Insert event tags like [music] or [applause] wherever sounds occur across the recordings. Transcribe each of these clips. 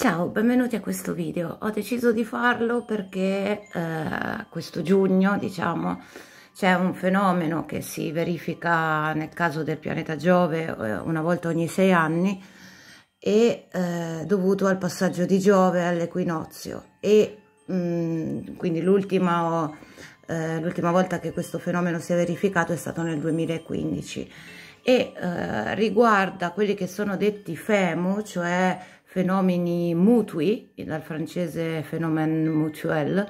Ciao, benvenuti a questo video. Ho deciso di farlo perché eh, questo giugno, diciamo, c'è un fenomeno che si verifica nel caso del pianeta Giove eh, una volta ogni sei anni e eh, dovuto al passaggio di Giove all'equinozio e mh, mm, quindi eh, l'ultima volta che questo fenomeno si è verificato è stato nel 2015 e eh, riguarda quelli che sono detti FEMU, cioè fenomeni mutui, dal francese phénomène mutuel,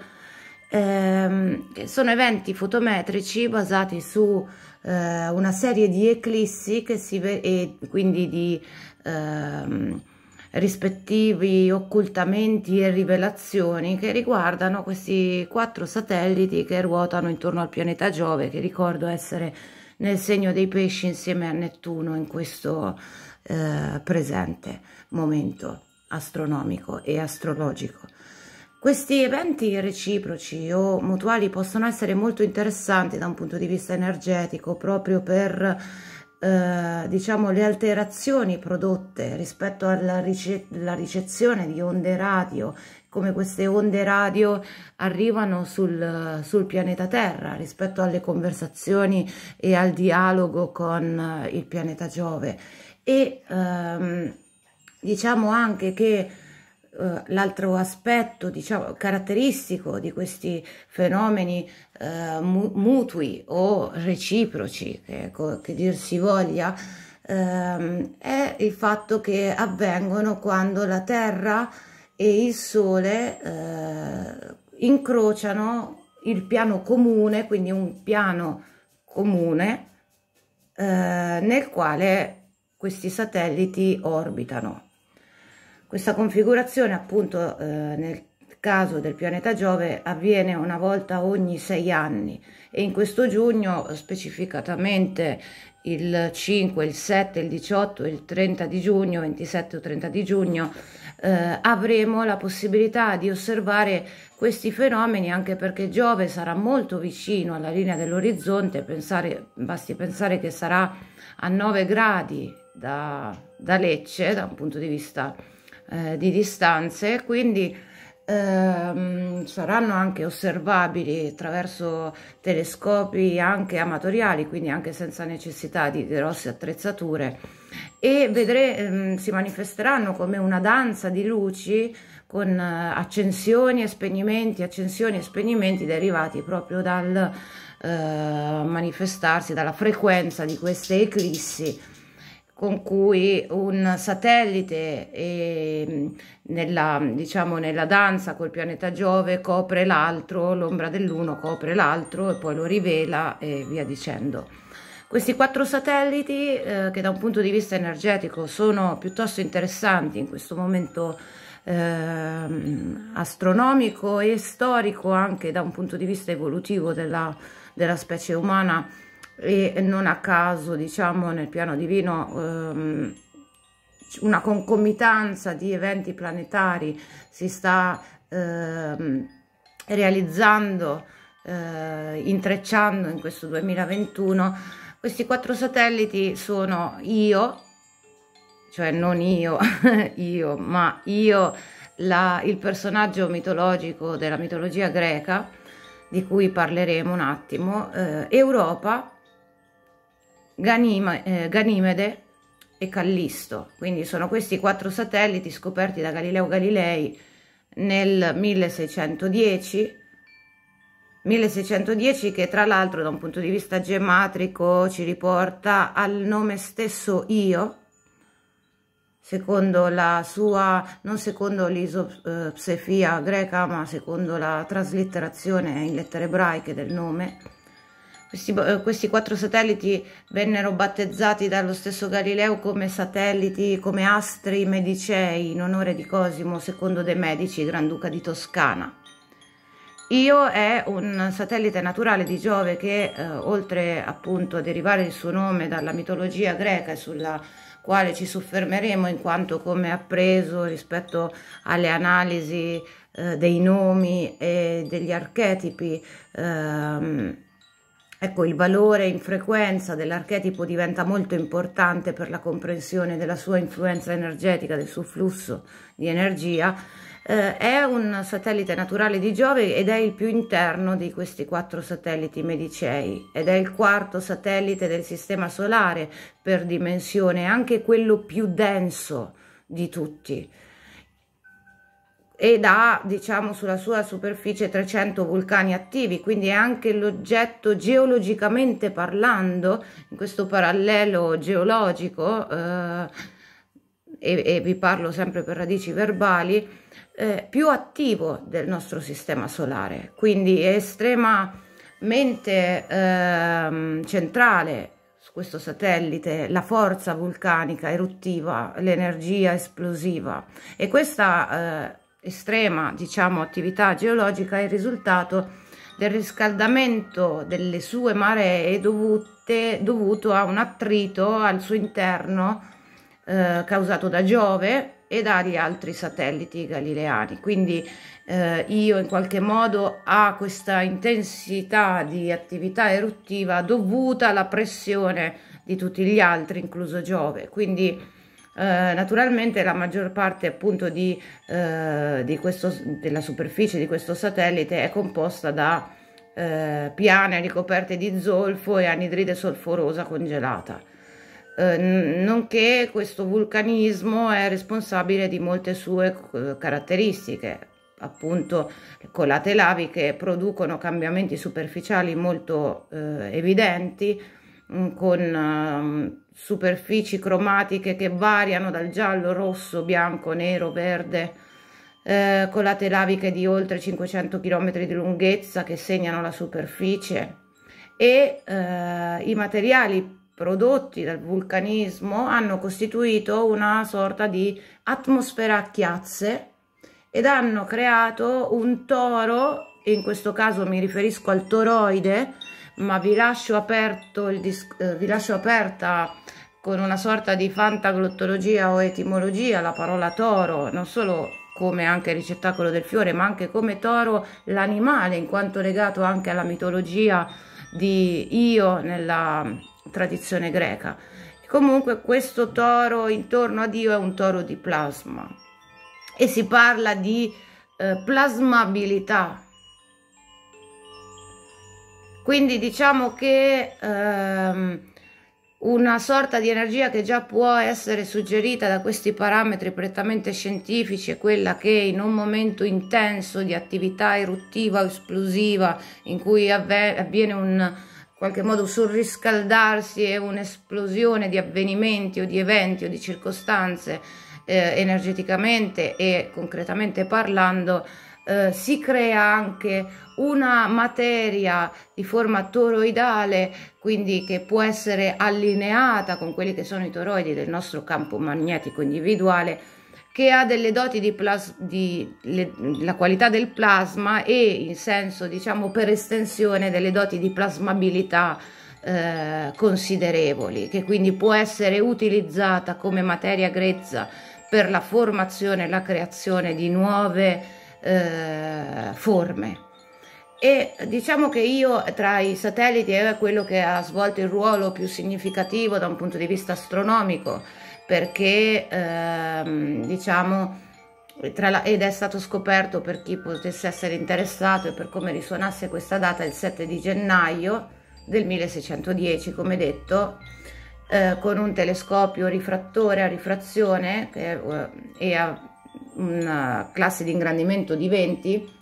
ehm, sono eventi fotometrici basati su eh, una serie di eclissi che si e quindi di ehm, rispettivi occultamenti e rivelazioni che riguardano questi quattro satelliti che ruotano intorno al pianeta Giove, che ricordo essere nel segno dei pesci insieme a Nettuno in questo eh, presente momento astronomico e astrologico. Questi eventi reciproci o mutuali possono essere molto interessanti da un punto di vista energetico proprio per eh, diciamo le alterazioni prodotte rispetto alla rice ricezione di onde radio come queste onde radio arrivano sul, sul, pianeta Terra rispetto alle conversazioni e al dialogo con il pianeta Giove e ehm, diciamo anche che eh, l'altro aspetto diciamo, caratteristico di questi fenomeni eh, mutui o reciproci, che, ecco, che dir si voglia, ehm, è il fatto che avvengono quando la Terra e il Sole eh, incrociano il piano comune, quindi un piano comune eh, nel quale questi satelliti orbitano. Questa configurazione appunto eh, nel caso del pianeta Giove avviene una volta ogni sei anni e in questo giugno specificatamente il 5, il 7, il 18, il 30 di giugno, 27 o 30 di giugno eh, avremo la possibilità di osservare questi fenomeni anche perché Giove sarà molto vicino alla linea dell'orizzonte, basti pensare che sarà a 9 gradi da, da Lecce da un punto di vista eh, di distanze, quindi ehm, saranno anche osservabili attraverso telescopi anche amatoriali, quindi anche senza necessità di grosse attrezzature e vedremo ehm, si manifesteranno come una danza di luci con eh, accensioni e spegnimenti, accensioni e spegnimenti derivati proprio dal eh, manifestarsi, dalla frequenza di queste eclissi con cui un satellite eh, nella, diciamo, nella danza col pianeta Giove copre l'altro, l'ombra dell'uno copre l'altro e poi lo rivela e via dicendo. Questi quattro satelliti eh, che da un punto di vista energetico sono piuttosto interessanti in questo momento eh, astronomico e storico anche da un punto di vista evolutivo della, della specie umana e non a caso diciamo nel piano divino ehm, una concomitanza di eventi planetari si sta ehm, realizzando eh, intrecciando in questo 2021 questi quattro satelliti sono io cioè non io [laughs] io ma io la, il personaggio mitologico della mitologia greca di cui parleremo un attimo eh, Europa Ganima, eh, Ganimede e Callisto. Quindi sono questi quattro satelliti scoperti da Galileo Galilei nel 1610, 1610 che tra l'altro da un punto di vista geometrico ci riporta al nome stesso Io, secondo la sua, non secondo l'isopsefia greca, ma secondo la traslitterazione in lettere ebraiche del nome questi, eh, questi quattro satelliti vennero battezzati dallo stesso Galileo come satelliti, come astri medicei, in onore di Cosimo II de' Medici, Granduca di Toscana. Io è un satellite naturale di Giove che, eh, oltre appunto a derivare il suo nome dalla mitologia greca e sulla quale ci soffermeremo in quanto come appreso rispetto alle analisi eh, dei nomi e degli archetipi, ehm, Ecco, il valore in frequenza dell'archetipo diventa molto importante per la comprensione della sua influenza energetica, del suo flusso di energia. Eh, è un satellite naturale di Giove ed è il più interno di questi quattro satelliti medicei ed è il quarto satellite del Sistema Solare per dimensione, anche quello più denso di tutti ed ha diciamo sulla sua superficie 300 vulcani attivi quindi è anche l'oggetto geologicamente parlando in questo parallelo geologico eh, e, e, vi parlo sempre per radici verbali eh, più attivo del nostro sistema solare quindi è estremamente eh, centrale su questo satellite la forza vulcanica eruttiva l'energia esplosiva e questa eh, estrema diciamo, attività geologica è il risultato del riscaldamento delle sue maree dovute, dovuto a un attrito al suo interno eh, causato da Giove e dagli altri satelliti galileani. Quindi eh, io in qualche modo ho questa intensità di attività eruttiva dovuta alla pressione di tutti gli altri, incluso Giove. Quindi eh, naturalmente la maggior parte appunto di, eh, di questo, della superficie di questo satellite è composta da eh, piane ricoperte di zolfo e anidride solforosa congelata eh, nonché questo vulcanismo è responsabile di molte sue eh, caratteristiche, appunto colate lavi che producono cambiamenti superficiali molto eh, evidenti Mm, con uh, superfici cromatiche che variano dal giallo, rosso, bianco, nero, verde, eh, con late laviche di oltre 500 km di lunghezza che segnano la superficie e eh, i materiali prodotti dal vulcanismo hanno costituito una sorta di atmosfera a chiazze ed hanno creato un toro, in questo caso mi riferisco al toroide, ma vi lascio aperto il dis- eh, vi lascio aperta con una sorta di fantaglottologia o etimologia la parola toro, non solo come anche ricettacolo del fiore, ma anche come toro l'animale, in quanto legato anche alla mitologia di Io nella tradizione greca. Comunque questo toro intorno a Dio è un toro di plasma e si parla di eh, plasmabilità, quindi diciamo che ehm, una sorta di energia che già può essere suggerita da questi parametri prettamente scientifici è quella che in un momento intenso di attività eruttiva o esplosiva in cui avviene un qualche modo surriscaldarsi e un'esplosione di avvenimenti o di eventi o di circostanze eh, energeticamente e concretamente parlando eh, si crea anche una materia di forma toroidale, quindi che può essere allineata con quelli che sono i toroidi del nostro campo magnetico individuale, che ha delle doti di, plas- di le, la qualità del plasma e in senso, diciamo, per estensione delle doti di plasmabilità eh, considerevoli, che quindi può essere utilizzata come materia grezza per la formazione e la creazione di nuove eh, forme e diciamo che io tra i satelliti è quello che ha svolto il ruolo più significativo da un punto di vista astronomico perché ehm, diciamo la, ed è stato scoperto per chi potesse essere interessato e per come risuonasse questa data il 7 di gennaio del 1610 come detto eh, con un telescopio rifrattore a rifrazione che, eh, e a una classe di ingrandimento di 20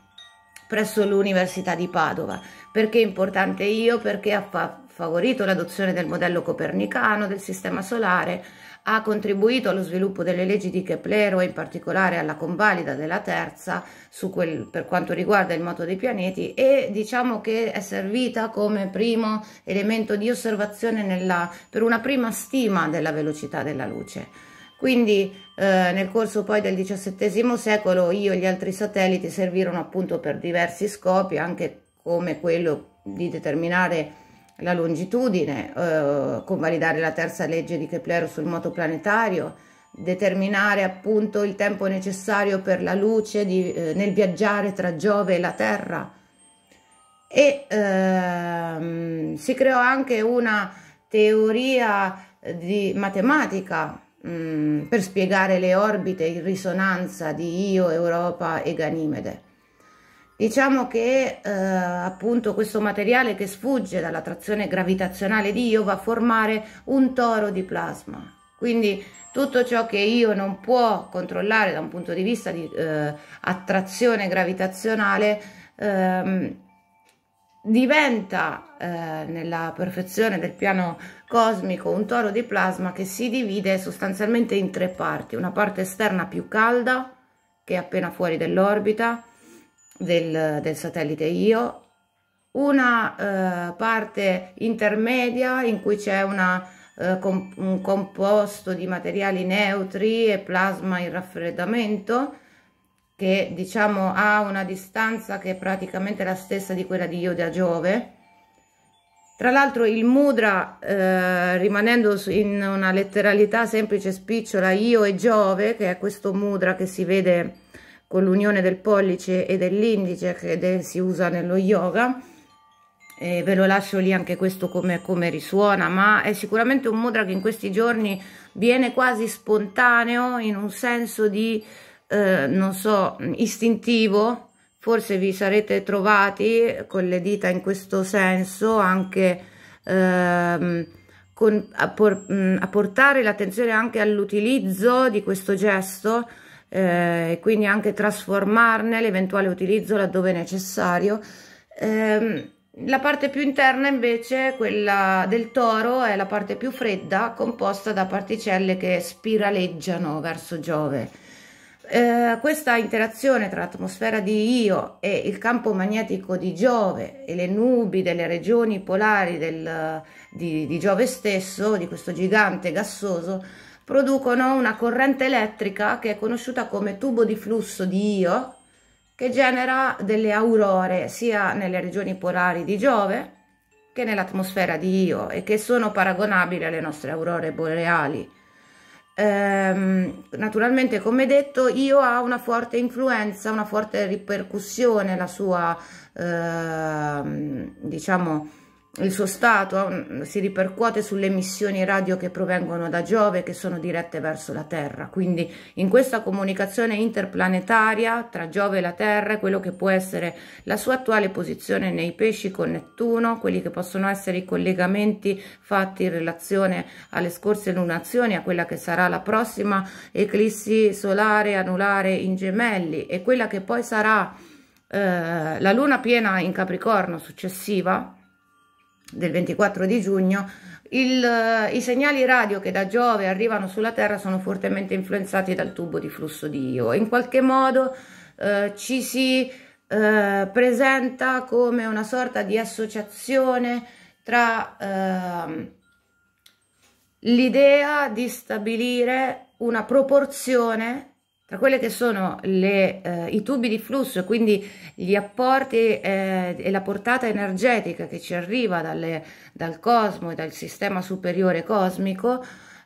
presso l'Università di Padova. Perché è importante io? Perché ha favorito l'adozione del modello copernicano del sistema solare, ha contribuito allo sviluppo delle leggi di Keplero e in particolare alla convalida della terza quel, per quanto riguarda il moto dei pianeti e diciamo che è servita come primo elemento di osservazione nella, per una prima stima della velocità della luce. Quindi eh, nel corso poi del XVII secolo io e gli altri satelliti servirono appunto per diversi scopi, anche come quello di determinare la longitudine, eh, convalidare la terza legge di Kepler sul moto planetario, determinare appunto il tempo necessario per la luce di, eh, nel viaggiare tra Giove e la Terra. E ehm, si creò anche una teoria eh, di matematica Mm, per spiegare le orbite in risonanza di Io, Europa e Ganimede. Diciamo che eh, appunto questo materiale che sfugge dalla trazione gravitazionale di Io va a formare un toro di plasma. Quindi tutto ciò che Io non può controllare da un punto di vista di eh, attrazione gravitazionale ehm, diventa eh, nella perfezione del piano cosmico, un toro di plasma che si divide sostanzialmente in tre parti, una parte esterna più calda che è appena fuori dell'orbita del, del, satellite Io, una eh, parte intermedia in cui c'è eh, com un composto di materiali neutri e plasma in raffreddamento che diciamo ha una distanza che è praticamente la stessa di quella di Io da Giove tra l'altro il mudra, eh, rimanendo in una letteralità semplice spicciola, io e Giove, che è questo mudra che si vede con l'unione del pollice e dell'indice che si usa nello yoga, e ve lo lascio lì anche questo come, come, risuona, ma è sicuramente un mudra che in questi giorni viene quasi spontaneo in un senso di, eh, non so, istintivo, forse vi sarete trovati con le dita in questo senso anche ehm, con, a, por, mh, mm, a, portare l'attenzione anche all'utilizzo di questo gesto eh, e quindi anche trasformarne l'eventuale utilizzo laddove necessario. Eh, la parte più interna invece, quella del toro, è la parte più fredda composta da particelle che spiraleggiano verso Giove eh, questa interazione tra l'atmosfera di Io e il campo magnetico di Giove e le nubi delle regioni polari del, di, di Giove stesso, di questo gigante gassoso, producono una corrente elettrica che è conosciuta come tubo di flusso di Io, che genera delle aurore sia nelle regioni polari di Giove che nell'atmosfera di Io e che sono paragonabili alle nostre aurore boreali. Ehm, naturalmente, come detto, io ha una forte influenza, una forte ripercussione la sua, ehm, diciamo, il suo stato mm, si ripercuote sulle emissioni radio che provengono da Giove che sono dirette verso la Terra. Quindi in questa comunicazione interplanetaria tra Giove e la Terra e quello che può essere la sua attuale posizione nei pesci con Nettuno, quelli che possono essere i collegamenti fatti in relazione alle scorse lunazioni, a quella che sarà la prossima eclissi solare anulare in gemelli e quella che poi sarà eh, la luna piena in Capricorno successiva del 24 di giugno, il, eh, i segnali radio che da Giove arrivano sulla Terra sono fortemente influenzati dal tubo di flusso di Io. In qualche modo eh, ci si eh, presenta come una sorta di associazione tra eh, l'idea di stabilire una proporzione tra quelle che sono le, eh, i tubi di flusso quindi gli apporti eh, e la portata energetica che ci arriva dalle, dal cosmo e dal sistema superiore cosmico,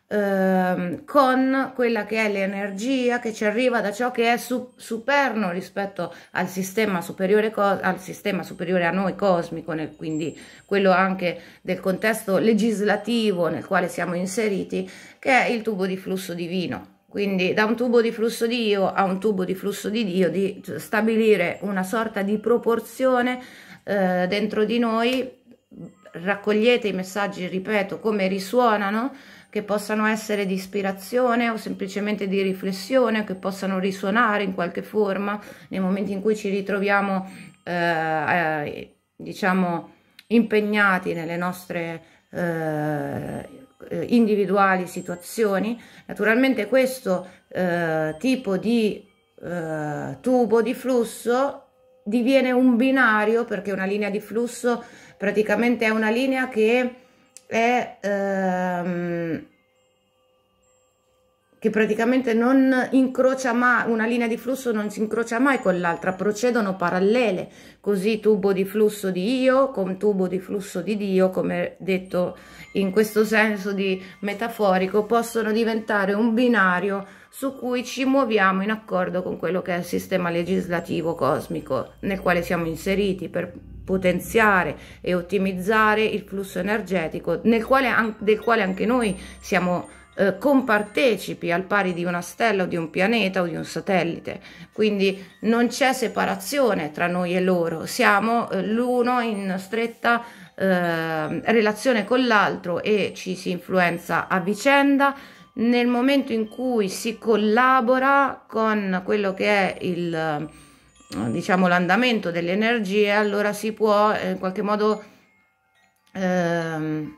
ehm, con quella che è l'energia che ci arriva da ciò che è su, superno rispetto al sistema, superiore, al sistema superiore a noi cosmico, nel, quindi quello anche del contesto legislativo nel quale siamo inseriti, che è il tubo di flusso divino quindi da un tubo di flusso di io a un tubo di flusso di dio di stabilire una sorta di proporzione eh, dentro di noi raccogliete i messaggi ripeto come risuonano che possano essere di ispirazione o semplicemente di riflessione che possano risuonare in qualche forma nei momenti in cui ci ritroviamo eh, eh diciamo impegnati nelle nostre eh, eh, individuali situazioni. Naturalmente questo eh, tipo di eh, tubo di flusso diviene un binario perché una linea di flusso praticamente è una linea che è... Ehm, che praticamente non incrocia mai, una linea di flusso non si incrocia mai con l'altra, procedono parallele, così tubo di flusso di io con tubo di flusso di Dio, come detto in questo senso di metaforico, possono diventare un binario su cui ci muoviamo in accordo con quello che è il sistema legislativo cosmico nel quale siamo inseriti per potenziare e ottimizzare il flusso energetico quale, del quale anche noi siamo eh, compartecipi al pari di una stella o di un pianeta o di un satellite, quindi non c'è separazione tra noi e loro, siamo eh, l'uno in stretta eh, relazione con l'altro e ci si influenza a vicenda nel momento in cui si collabora con quello che è il eh, diciamo l'andamento delle energie allora si può eh, in qualche modo ehm,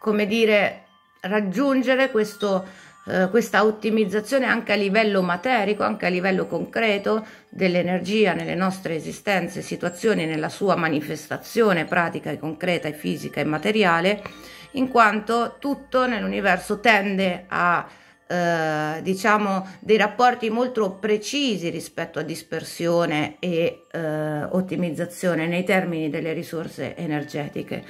come dire raggiungere questo, eh, questa ottimizzazione anche a livello materico, anche a livello concreto dell'energia nelle nostre esistenze, situazioni, nella sua manifestazione pratica e concreta e fisica e materiale, in quanto tutto nell'universo tende a eh, diciamo dei rapporti molto precisi rispetto a dispersione e eh, ottimizzazione nei termini delle risorse energetiche.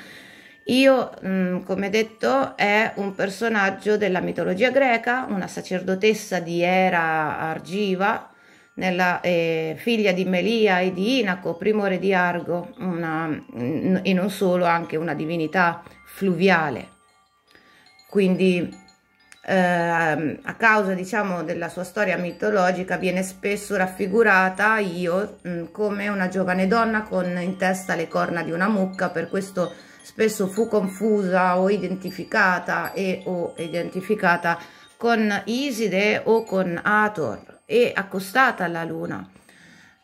Io, mh, mm, come detto, è un personaggio della mitologia greca, una sacerdotessa di Era Argiva, nella, eh, figlia di Melia e di Inaco, primo re di Argo, una, mm, e non solo, anche una divinità fluviale. Quindi eh, a causa diciamo, della sua storia mitologica viene spesso raffigurata io mh, mm, come una giovane donna con in testa le corna di una mucca, per questo spesso fu confusa o identificata e o identificata con Iside o con Ator e accostata alla luna.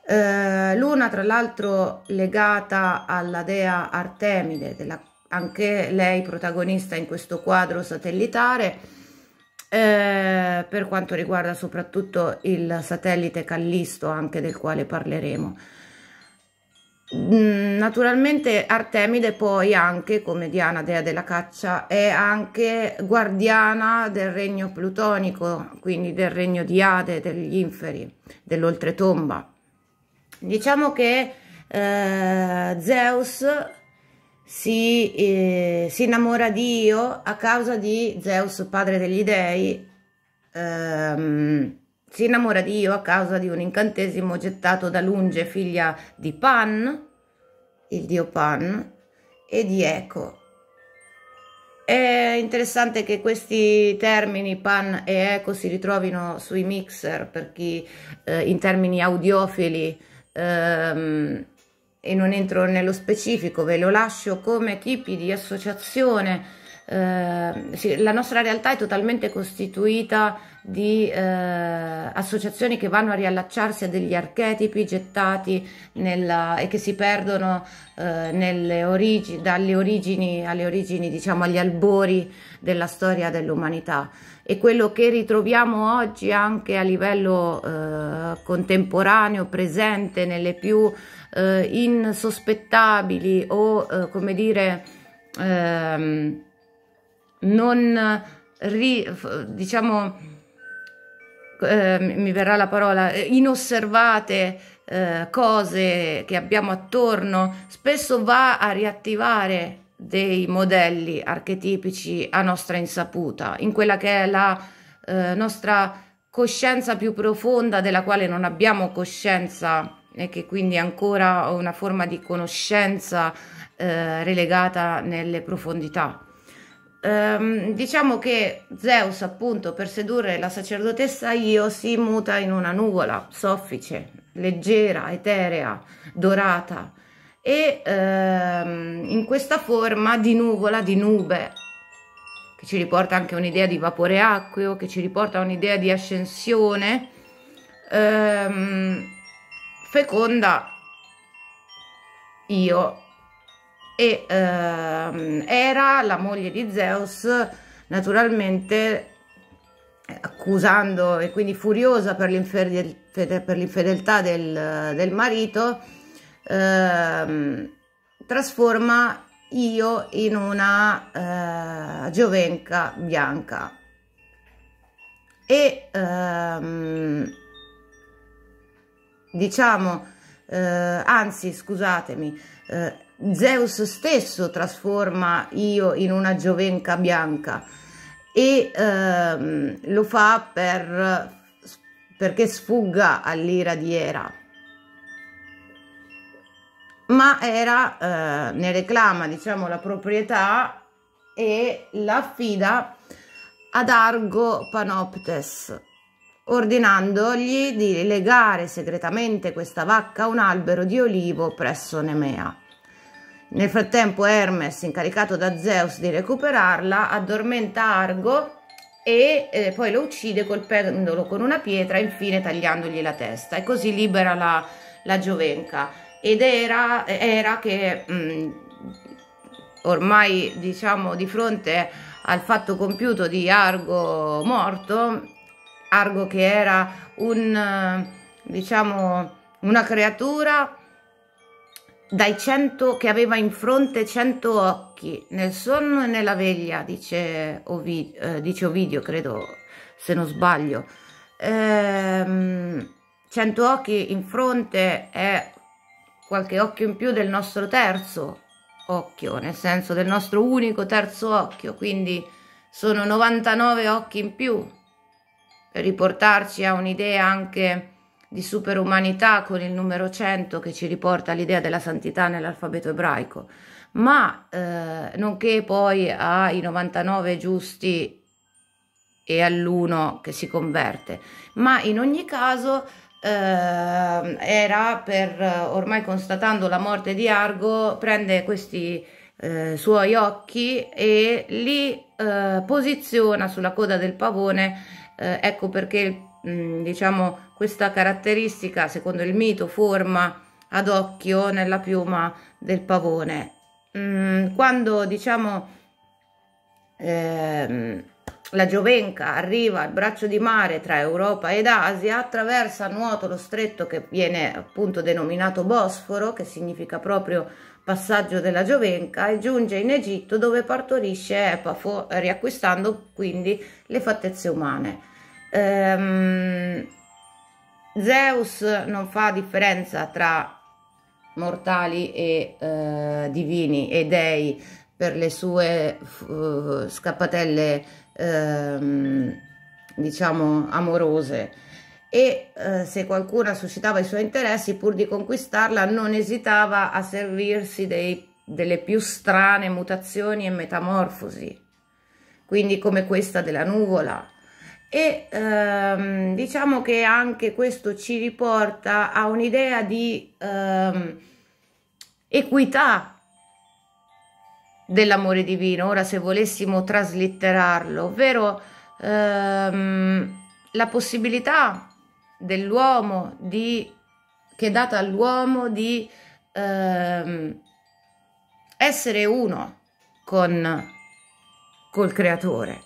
Eh, luna tra l'altro legata alla dea Artemide, della, anche lei protagonista in questo quadro satellitare, eh, per quanto riguarda soprattutto il satellite Callisto, anche del quale parleremo. Mm, naturalmente Artemide poi anche, come Diana dea della caccia, è anche guardiana del regno plutonico, quindi del regno di Ade, degli inferi, dell'oltretomba. Diciamo che eh, Zeus si, eh, si, innamora di Io a causa di Zeus, padre degli dei, ehm, si innamora di Io a causa di un incantesimo gettato da Lunge, figlia di Pan, il dio Pan, e di Eco. È interessante che questi termini Pan e Eco si ritrovino sui mixer per chi eh, in termini audiofili ehm, e non entro nello specifico, ve lo lascio come tipi di associazione. Eh, sì, la nostra realtà è totalmente costituita di eh, associazioni che vanno a riallacciarsi a degli archetipi gettati nella, e che si perdono eh, origi, dalle origini alle origini, diciamo agli albori della storia dell'umanità. E quello che ritroviamo oggi anche a livello eh, contemporaneo, presente nelle più eh, insospettabili o eh, come dire ehm, non ri, diciamo eh, mi verrà la parola, eh, inosservate eh, cose che abbiamo attorno, spesso va a riattivare dei modelli archetipici a nostra insaputa, in quella che è la eh, nostra coscienza più profonda della quale non abbiamo coscienza e che quindi è ancora una forma di conoscenza eh, relegata nelle profondità ehm, diciamo che Zeus appunto per sedurre la sacerdotessa Io si muta in una nuvola soffice, leggera, eterea, dorata e ehm, in questa forma di nuvola, di nube che ci riporta anche un'idea di vapore acqueo, che ci riporta un'idea di ascensione, ehm, feconda io e ehm, era la moglie di Zeus naturalmente accusando e quindi furiosa per, l'infedeltà del, del, marito ehm, trasforma io in una eh, giovenca bianca e ehm, diciamo eh, anzi scusatemi eh, Zeus stesso trasforma Io in una giovenca bianca e ehm, lo fa per, perché sfugga all'ira di Era. Ma Era eh, ne reclama diciamo, la proprietà e la affida ad Argo Panoptes, ordinandogli di legare segretamente questa vacca a un albero di olivo presso Nemea. Nel frattempo Hermes, incaricato da Zeus di recuperarla, addormenta Argo e eh, poi lo uccide colpendolo con una pietra, infine tagliandogli la testa e così libera la, la giovenca. Ed era, era che mh, mm, ormai diciamo di fronte al fatto compiuto di Argo morto, Argo che era un diciamo una creatura dai cento che aveva in fronte cento occhi nel sonno e nella veglia dice, Ovidio, eh, dice Ovidio credo se non sbaglio ehm, cento occhi in fronte è qualche occhio in più del nostro terzo occhio nel senso del nostro unico terzo occhio quindi sono 99 occhi in più per riportarci a un'idea anche di superumanità con il numero 100 che ci riporta all'idea della santità nell'alfabeto ebraico, ma eh, nonché poi ai 99 giusti e all'1 che si converte. Ma in ogni caso eh, era per, ormai constatando la morte di Argo, prende questi eh, suoi occhi e li eh, posiziona sulla coda del pavone, eh, ecco perché mh, mm, diciamo questa caratteristica, secondo il mito, forma ad occhio nella piuma del pavone. Mm, quando diciamo eh, la Giovenca arriva al braccio di mare tra Europa ed Asia, attraversa a nuoto lo stretto che viene appunto denominato Bosforo, che significa proprio passaggio della Giovenca, e giunge in Egitto dove partorisce Epafo, riacquistando quindi le fattezze umane. Ehm, Zeus non fa differenza tra mortali e eh, divini e dei per le sue uh, scappatelle ehm, diciamo amorose e eh, se qualcuna suscitava i suoi interessi pur di conquistarla non esitava a servirsi dei, delle più strane mutazioni e metamorfosi quindi come questa della nuvola e ehm, diciamo che anche questo ci riporta a un'idea di ehm, equità dell'amore divino, ora se volessimo traslitterarlo, ovvero ehm, la possibilità dell'uomo di che è data all'uomo di ehm, essere uno con col creatore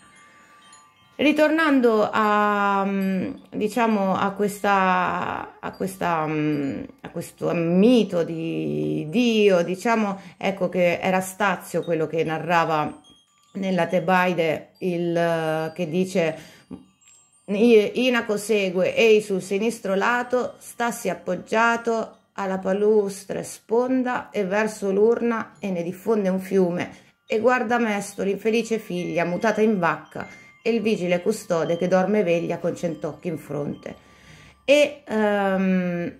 Ritornando a, mm, diciamo, a, questa, a, questa, mm, a, questo mito di Dio, diciamo, ecco che era Stazio quello che narrava nella Tebaide, il, eh, che dice Inaco segue ei sul sinistro lato, stassi appoggiato alla palustre sponda e verso l'urna e ne diffonde un fiume e guarda mesto l'infelice figlia mutata in vacca e il vigile custode che dorme veglia con cent'occhi in fronte. E um,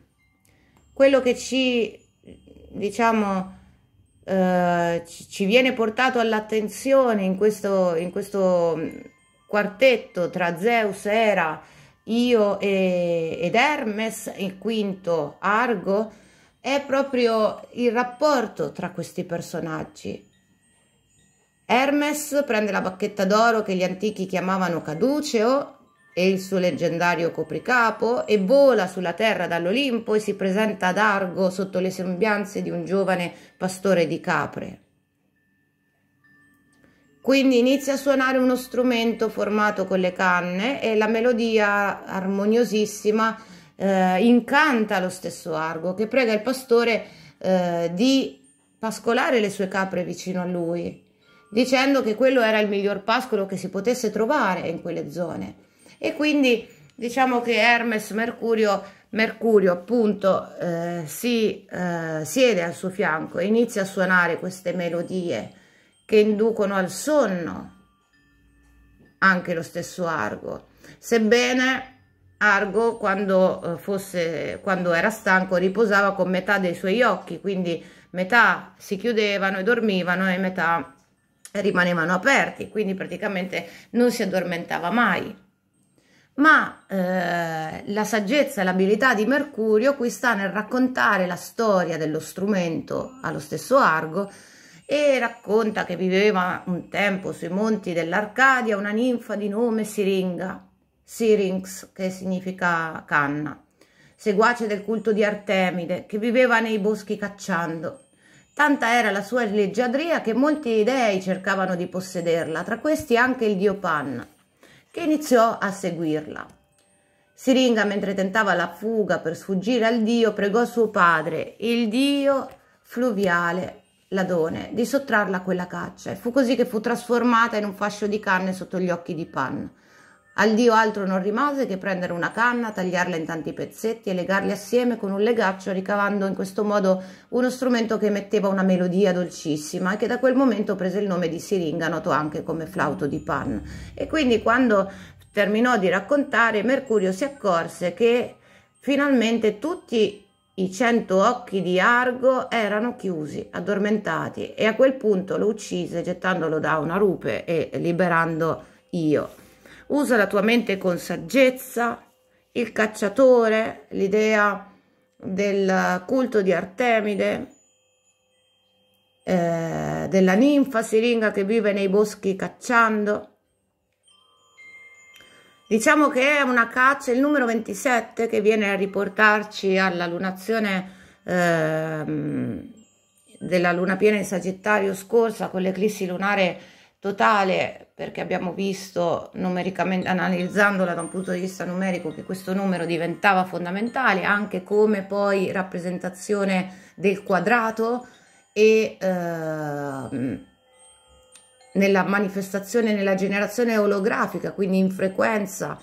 quello che ci, diciamo, uh, ci viene portato all'attenzione in questo, in questo quartetto tra Zeus, Era, io e, ed Hermes, il quinto Argo, è proprio il rapporto tra questi personaggi, Hermes prende la bacchetta d'oro che gli antichi chiamavano caduceo oh, e il suo leggendario copricapo e vola sulla terra dall'Olimpo e si presenta ad Argo sotto le sembianze di un giovane pastore di capre. Quindi inizia a suonare uno strumento formato con le canne e la melodia armoniosissima eh, incanta lo stesso Argo che prega il pastore eh, di pascolare le sue capre vicino a lui dicendo che quello era il miglior pascolo che si potesse trovare in quelle zone. E quindi diciamo che Hermes Mercurio, Mercurio appunto eh, si eh, siede al suo fianco e inizia a suonare queste melodie che inducono al sonno anche lo stesso Argo. Sebbene Argo quando, eh, fosse, quando era stanco riposava con metà dei suoi occhi, quindi metà si chiudevano e dormivano e metà rimanevano aperti, quindi praticamente non si addormentava mai. Ma eh, la saggezza e l'abilità di Mercurio qui sta nel raccontare la storia dello strumento allo stesso Argo e racconta che viveva un tempo sui monti dell'Arcadia una ninfa di nome Siringa, Syrinx che significa canna, seguace del culto di Artemide che viveva nei boschi cacciando Tanta era la sua leggiadria che molti dei cercavano di possederla, tra questi anche il dio Pan, che iniziò a seguirla. Siringa, mentre tentava la fuga per sfuggire al dio, pregò suo padre, il dio fluviale Ladone, di sottrarla a quella caccia e fu così che fu trasformata in un fascio di canne sotto gli occhi di Pan. Al dio altro non rimase che prendere una canna, tagliarla in tanti pezzetti e legarli assieme con un legaccio, ricavando in questo modo uno strumento che emetteva una melodia dolcissima e che da quel momento prese il nome di siringa, noto anche come flauto di Pan. E quindi quando terminò di raccontare, Mercurio si accorse che finalmente tutti i cento occhi di Argo erano chiusi, addormentati, e a quel punto lo uccise gettandolo da una rupe e liberando io usa la tua mente con saggezza, il cacciatore, l'idea del culto di Artemide, eh, della ninfa siringa che vive nei boschi cacciando. Diciamo che è una caccia, il numero 27 che viene a riportarci alla lunazione eh, della luna piena in Sagittario scorsa con l'eclissi lunare totale perché abbiamo visto numericamente analizzandola da un punto di vista numerico che questo numero diventava fondamentale anche come poi rappresentazione del quadrato e eh, nella manifestazione nella generazione olografica quindi in frequenza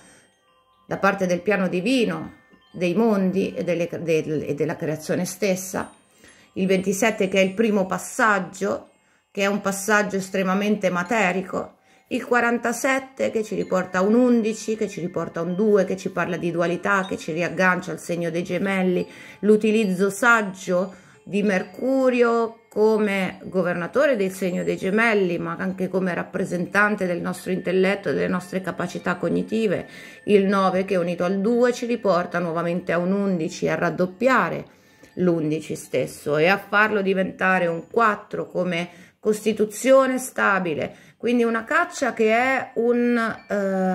da parte del piano divino dei mondi e, delle, del, e della creazione stessa il 27 che è il primo passaggio che è un passaggio estremamente materico, il 47 che ci riporta a un 11, che ci riporta a un 2, che ci parla di dualità, che ci riaggancia al segno dei gemelli, l'utilizzo saggio di Mercurio come governatore del segno dei gemelli, ma anche come rappresentante del nostro intelletto e delle nostre capacità cognitive, il 9 che unito al 2 ci riporta nuovamente a un 11, a raddoppiare l'11 stesso e a farlo diventare un 4 come costituzione stabile, quindi una caccia che è un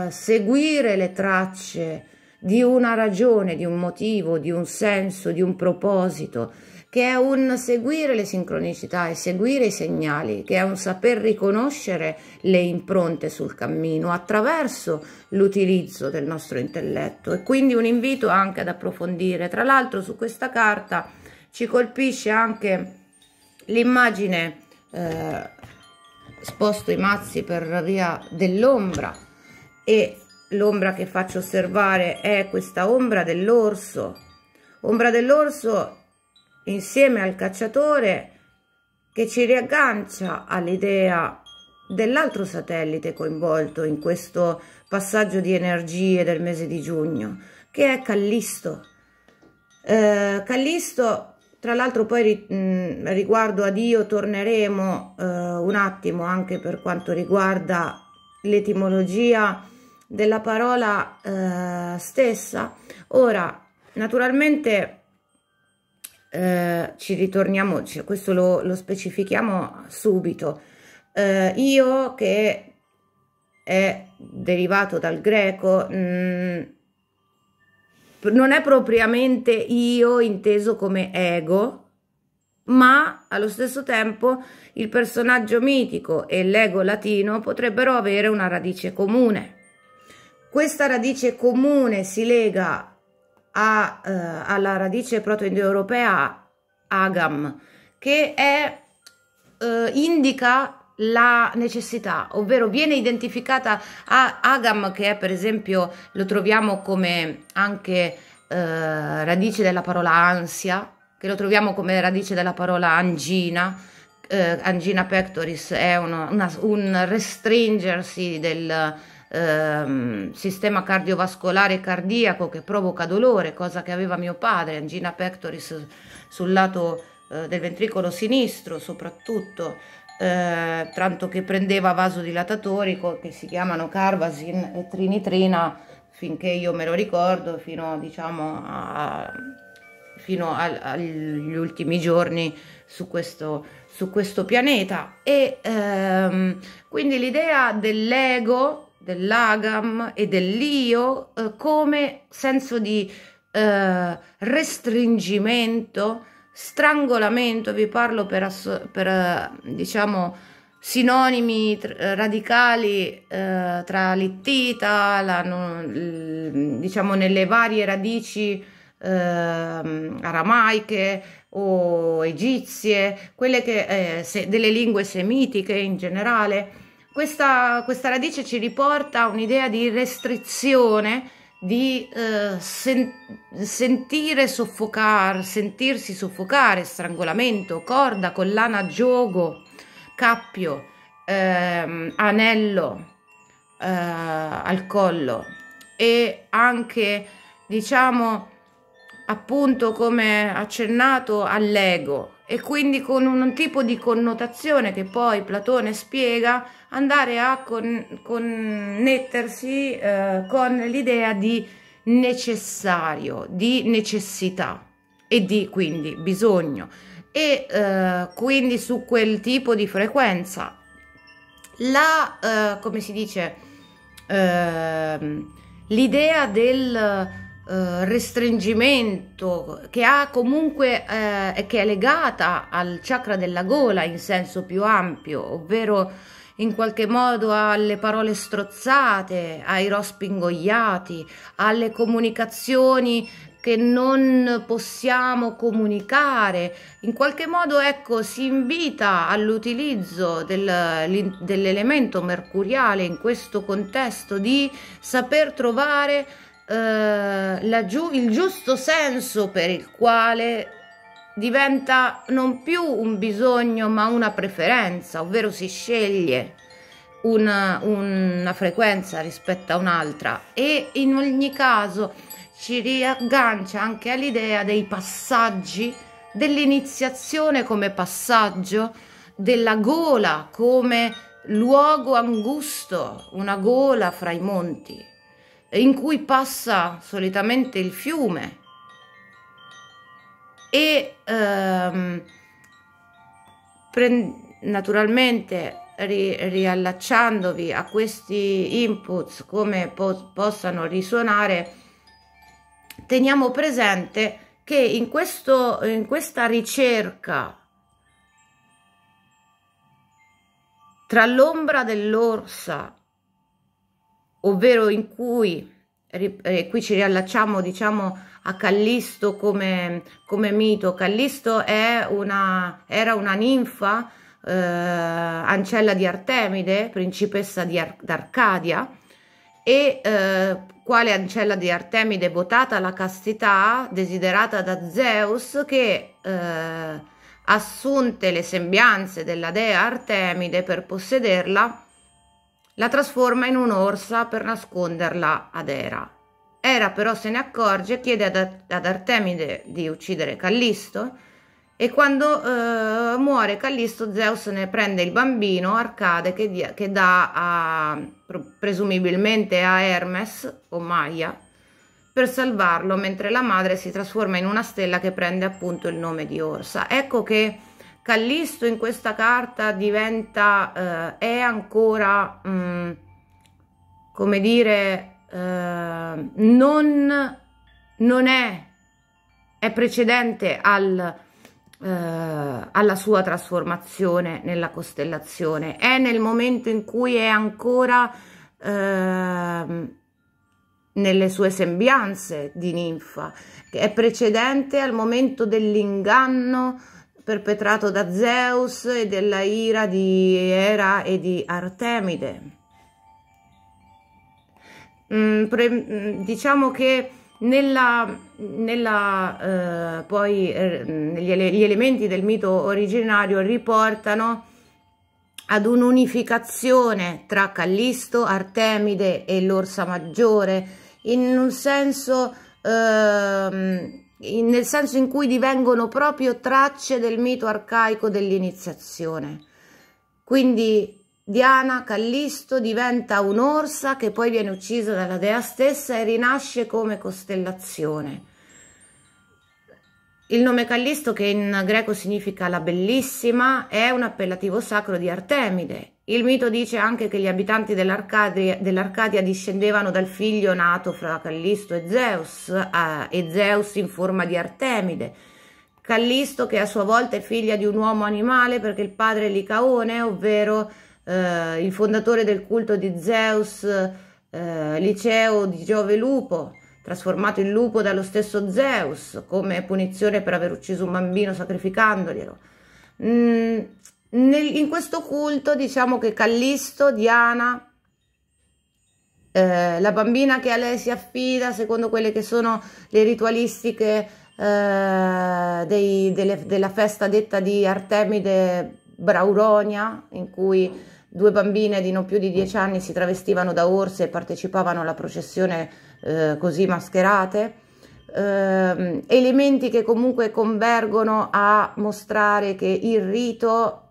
eh, seguire le tracce di una ragione, di un motivo, di un senso, di un proposito, che è un seguire le sincronicità e seguire i segnali, che è un saper riconoscere le impronte sul cammino attraverso l'utilizzo del nostro intelletto e quindi un invito anche ad approfondire. Tra l'altro su questa carta ci colpisce anche l'immagine eh, sposto i mazzi per via dell'ombra e l'ombra che faccio osservare è questa ombra dell'orso ombra dell'orso insieme al cacciatore che ci riaggancia all'idea dell'altro satellite coinvolto in questo passaggio di energie del mese di giugno che è Callisto eh, Callisto tra l'altro poi riguardo a Dio torneremo eh, un attimo anche per quanto riguarda l'etimologia della parola eh, stessa. Ora, naturalmente eh, ci ritorniamo, cioè, questo lo, lo, specifichiamo subito. Eh, io che è derivato dal greco, mh, non è propriamente io inteso come ego, ma allo stesso tempo il personaggio mitico e l'ego latino potrebbero avere una radice comune. Questa radice comune si lega a, eh, alla radice proto-indoeuropea agam, che è, eh, indica la necessità, ovvero viene identificata a Agam che è per esempio lo troviamo come anche eh, radice della parola ansia, che lo troviamo come radice della parola angina, eh, angina pectoris è uno, una, un restringersi del eh, sistema cardiovascolare e cardiaco che provoca dolore, cosa che aveva mio padre, angina pectoris sul lato eh, del ventricolo sinistro soprattutto eh, tanto che prendeva vasodilatatori che si chiamano Carvasin e Trinitrina finché io me lo ricordo fino, diciamo, a, fino al, agli ultimi giorni su questo, su questo pianeta e ehm, quindi l'idea dell'ego dell'agam e dell'io eh, come senso di eh, restringimento strangolamento, vi parlo per, per eh, diciamo, sinonimi eh, radicali eh, tra littita, la, no, diciamo nelle varie radici eh, aramaiche o egizie, quelle che, eh, se, delle lingue semitiche in generale. Questa, questa radice ci riporta a un'idea di restrizione di eh, sen- sentire soffocare, sentirsi soffocare, strangolamento, corda, collana, giogo, cappio, ehm, anello eh, al collo e anche diciamo appunto come accennato all'ego e quindi con un tipo di connotazione che poi Platone spiega, andare a con, connettersi eh, con l'idea di necessario, di necessità e di quindi bisogno e eh, quindi su quel tipo di frequenza. La, eh, come si dice, ehm, l'idea del eh, restringimento che ha comunque eh, che è legata al chakra della gola in senso più ampio, ovvero in qualche modo alle parole strozzate, ai rospi ingoiati, alle comunicazioni che non possiamo comunicare. In qualche modo, ecco, si invita all'utilizzo del, dell'elemento mercuriale in questo contesto di saper trovare eh, giu il giusto senso per il quale diventa non più un bisogno ma una preferenza, ovvero si sceglie una, una frequenza rispetto a un'altra e in ogni caso ci riaggancia anche all'idea dei passaggi dell'iniziazione come passaggio, della gola come luogo angusto, una gola fra i monti in cui passa solitamente il fiume e ehm, naturalmente ri riallacciandovi a questi inputs come po possano risuonare teniamo presente che in, questo, in questa ricerca tra l'ombra dell'orsa ovvero in cui, e eh, qui ci riallacciamo diciamo a Callisto come, come mito, Callisto una, era una ninfa eh, ancella di Artemide, principessa d'Arcadia, Ar e eh, quale ancella di Artemide votata alla castità desiderata da Zeus che eh, assunte le sembianze della dea Artemide per possederla la trasforma in un'orsa per nasconderla ad Era. Era però se ne accorge, e chiede ad, Artemide di uccidere Callisto e quando eh, muore Callisto Zeus ne prende il bambino Arcade che, dia, che dà a, presumibilmente a Hermes o Maia per salvarlo mentre la madre si trasforma in una stella che prende appunto il nome di Orsa. Ecco che Callisto in questa carta diventa, eh, è ancora, mh, mm, come dire, eh, non, non, è, è precedente al, eh, alla sua trasformazione nella costellazione, è nel momento in cui è ancora ehm, nelle sue sembianze di ninfa, è precedente al momento dell'inganno perpetrato da Zeus e della ira di Era e di Artemide. Mm, pre, mm, diciamo che nella, nella, eh, poi, eh, gli, elementi del mito originario riportano ad un'unificazione tra Callisto, Artemide e l'Orsa Maggiore in un senso ehm, in, nel senso in cui divengono proprio tracce del mito arcaico dell'iniziazione. Quindi Diana Callisto diventa un'orsa che poi viene uccisa dalla dea stessa e rinasce come costellazione. Il nome Callisto, che in greco significa la bellissima, è un appellativo sacro di Artemide il mito dice anche che gli abitanti dell'Arcadia, dell discendevano dal figlio nato fra Callisto e Zeus, eh, e Zeus in forma di Artemide. Callisto che a sua volta è figlia di un uomo animale perché il padre Licaone, ovvero eh, il fondatore del culto di Zeus, eh, Liceo di Giove Lupo, trasformato in lupo dallo stesso Zeus come punizione per aver ucciso un bambino sacrificandoglielo. Mm, nel, in questo culto diciamo che Callisto, Diana, eh, la bambina che a lei si affida secondo quelle che sono le ritualistiche eh, dei, delle, della festa detta di Artemide Brauronia in cui due bambine di non più di dieci anni si travestivano da orse e partecipavano alla processione eh, così mascherate ehm, elementi che comunque convergono a mostrare che il rito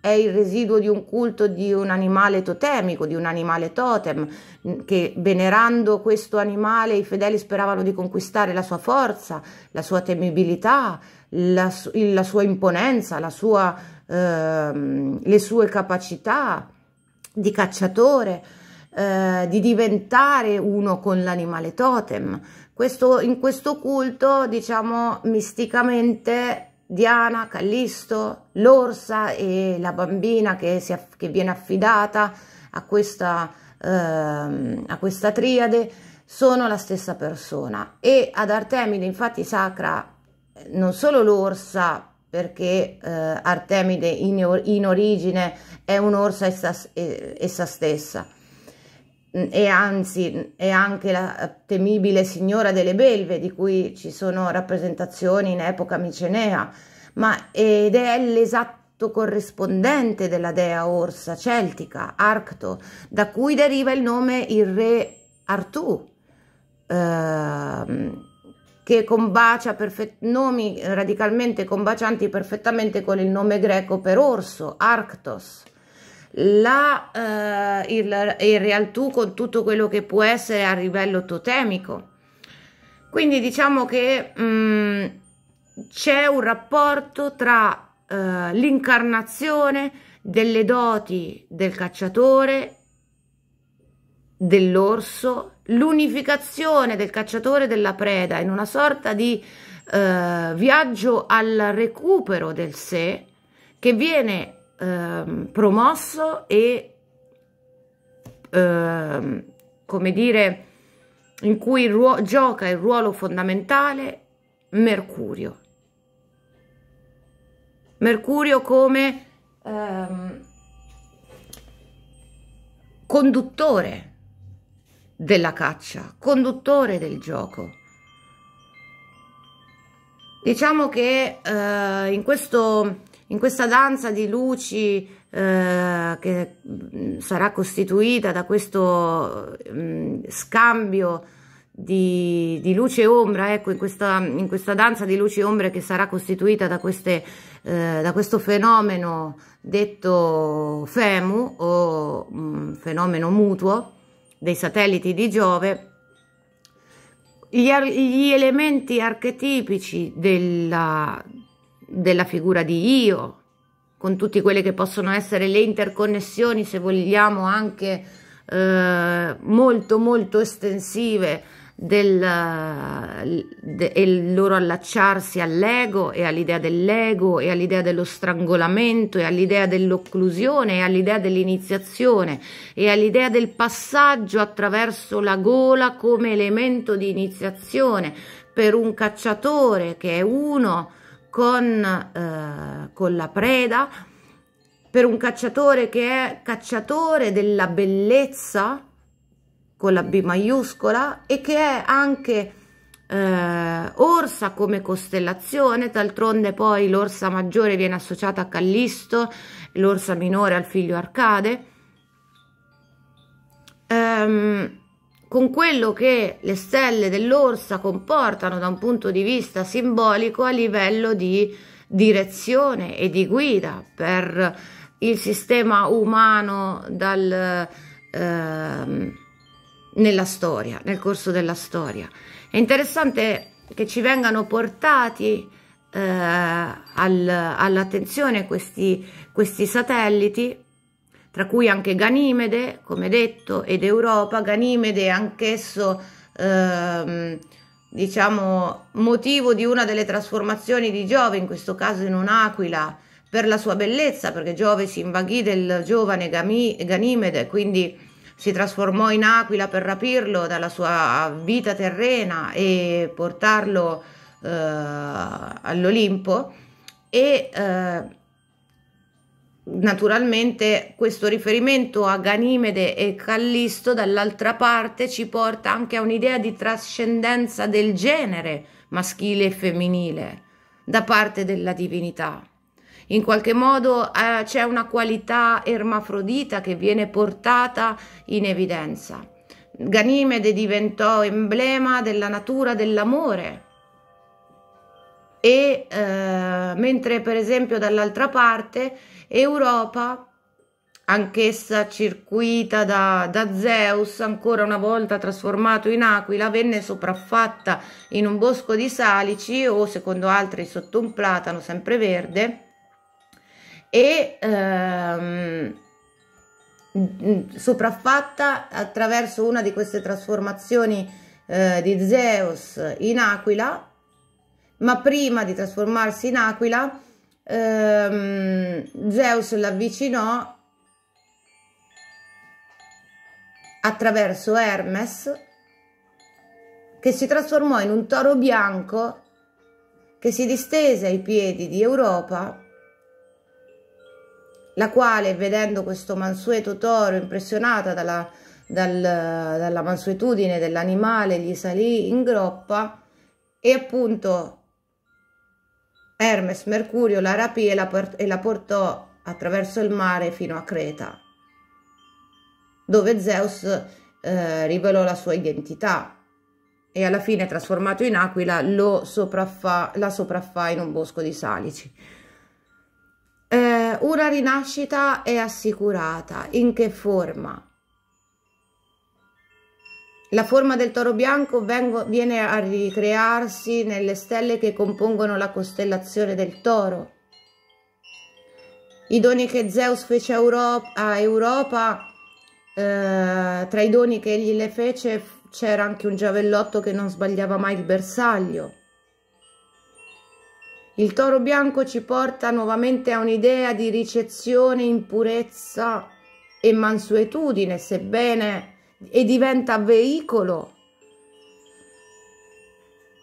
è il residuo di un culto di un animale totemico, di un animale totem, che venerando questo animale i fedeli speravano di conquistare la sua forza, la sua temibilità, la, la sua imponenza, la sua, eh, le sue capacità di cacciatore. Eh, di diventare uno con l'animale totem. Questo, in questo culto, diciamo, misticamente Diana, Callisto, l'orsa e la bambina che, si, che viene affidata a questa, ehm, a questa triade sono la stessa persona e ad Artemide infatti sacra non solo l'orsa perché eh, Artemide in, in, origine è un'orsa essa, essa stessa e anzi è anche la eh, temibile signora delle belve di cui ci sono rappresentazioni in epoca micenea, ma ed è l'esatto corrispondente della dea orsa celtica, Arcto, da cui deriva il nome il re Artù, ehm, che combacia nomi radicalmente combacianti perfettamente con il nome greco per orso, Arctos la, eh, il, il Realtù con tutto quello che può essere a livello totemico. Quindi diciamo che mm, c'è un rapporto tra eh, l'incarnazione delle doti del cacciatore, dell'orso, l'unificazione del cacciatore e della preda in una sorta di eh, viaggio al recupero del sé che viene eh, promosso e, eh, come dire, in cui il gioca il ruolo fondamentale Mercurio. Mercurio come ehm, conduttore della caccia, conduttore del gioco. Diciamo che eh, in questo in questa danza di luci eh, che mm, sarà costituita da questo mh, mm, scambio di, di, luce e ombra, ecco, in questa, in questa, danza di luci e ombre che sarà costituita da, queste, eh, da questo fenomeno detto FEMU o mh, mm, fenomeno mutuo dei satelliti di Giove, gli, gli elementi archetipici della, della figura di io, con tutte quelle che possono essere le interconnessioni, se vogliamo, anche eh, molto molto estensive del, de, il loro allacciarsi all'ego e all'idea dell'ego e all'idea dello strangolamento e all'idea dell'occlusione e all'idea dell'iniziazione e all'idea del passaggio attraverso la gola come elemento di iniziazione per un cacciatore che è uno con, eh, con la preda, per un cacciatore che è cacciatore della bellezza, con la B maiuscola, e che è anche eh, orsa come costellazione, d'altronde poi l'orsa maggiore viene associata a Callisto, l'orsa minore al figlio Arcade. Um, con quello che le stelle dell'orsa comportano da un punto di vista simbolico a livello di direzione e di guida per il sistema umano dal, eh, nella storia, nel corso della storia. È interessante che ci vengano portati eh, al, all'attenzione questi, questi satelliti tra cui anche Ganimede, come detto, ed Europa. Ganimede è anch'esso ehm, diciamo, motivo di una delle trasformazioni di Giove, in questo caso in un'aquila, per la sua bellezza, perché Giove si invaghì del giovane Gami, Ganimede, quindi si trasformò in aquila per rapirlo dalla sua vita terrena e portarlo eh, all'Olimpo e eh, naturalmente questo riferimento a Ganimede e Callisto dall'altra parte ci porta anche a un'idea di trascendenza del genere maschile e femminile da parte della divinità. In qualche modo eh, c'è una qualità ermafrodita che viene portata in evidenza. Ganimede diventò emblema della natura dell'amore e eh, mentre per esempio dall'altra parte Europa anch'essa circuita da, da, Zeus, ancora una volta trasformato in aquila, venne sopraffatta in un bosco di salici o secondo altri sotto un platano sempre verde e ehm, sopraffatta attraverso una di queste trasformazioni eh, di Zeus in aquila ma prima di trasformarsi in aquila, ehm, Zeus l'avvicinò attraverso Hermes, che si trasformò in un toro bianco che si distese ai piedi di Europa, la quale, vedendo questo mansueto toro, impressionata dalla, dal, dalla mansuetudine dell'animale, gli salì in groppa e appunto Hermes Mercurio la rapì e la, e la portò attraverso il mare fino a Creta, dove Zeus eh, rivelò la sua identità e alla fine trasformato in aquila lo sopraffa, la sopraffà in un bosco di salici. Eh, una rinascita è assicurata, in che forma? La forma del toro bianco vengo, viene a ricrearsi nelle stelle che compongono la costellazione del toro. I doni che Zeus fece a Europa, eh, tra i doni che egli le fece c'era anche un giavellotto che non sbagliava mai il bersaglio. Il toro bianco ci porta nuovamente a un'idea di ricezione, impurezza e mansuetudine, sebbene e diventa veicolo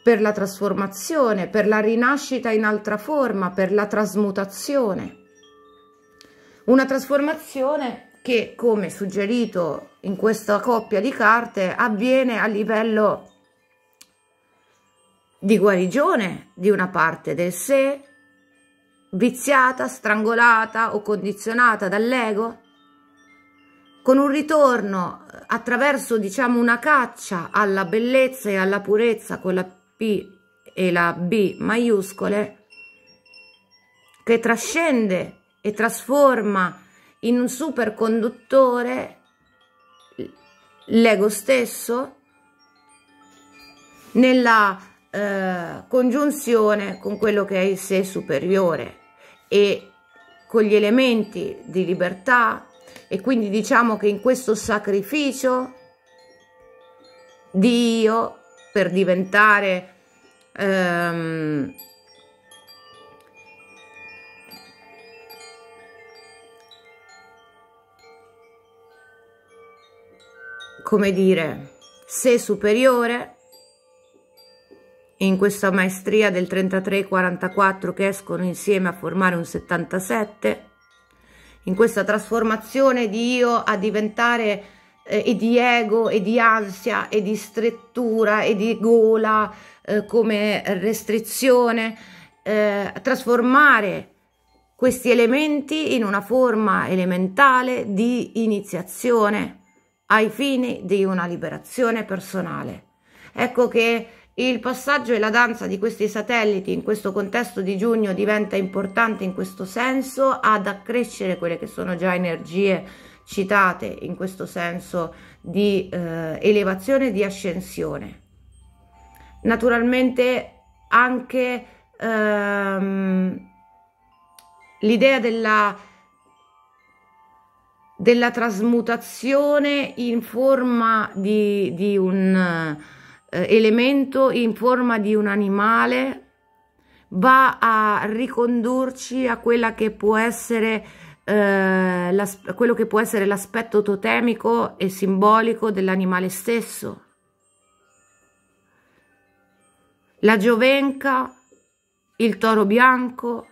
per la trasformazione, per la rinascita in altra forma, per la trasmutazione. Una trasformazione che, come suggerito in questa coppia di carte, avviene a livello di guarigione di una parte del sé, viziata, strangolata o condizionata dall'ego, con un ritorno eh, attraverso diciamo una caccia alla bellezza e alla purezza con la P e la B maiuscole che trascende e trasforma in un superconduttore l'ego stesso nella eh, congiunzione con quello che è il sé superiore e con gli elementi di libertà, e quindi diciamo che in questo sacrificio di Dio per diventare ehm, come dire, se superiore in questa maestria del 33-44 che escono insieme a formare un 77 in questa trasformazione di io a diventare eh, e di ego e di ansia e di strettura e di gola eh, come restrizione, eh, trasformare questi elementi in una forma elementale di iniziazione ai fini di una liberazione personale. Ecco che il passaggio e la danza di questi satelliti in questo contesto di giugno diventa importante in questo senso ad accrescere quelle che sono già energie citate in questo senso di eh, elevazione e di ascensione. Naturalmente anche ehm, l'idea della, della trasmutazione in forma di, di un eh, elemento in forma di un animale va a ricondurci a quella che può essere eh, quello che può essere l'aspetto totemico e simbolico dell'animale stesso. La giovenca, il toro bianco,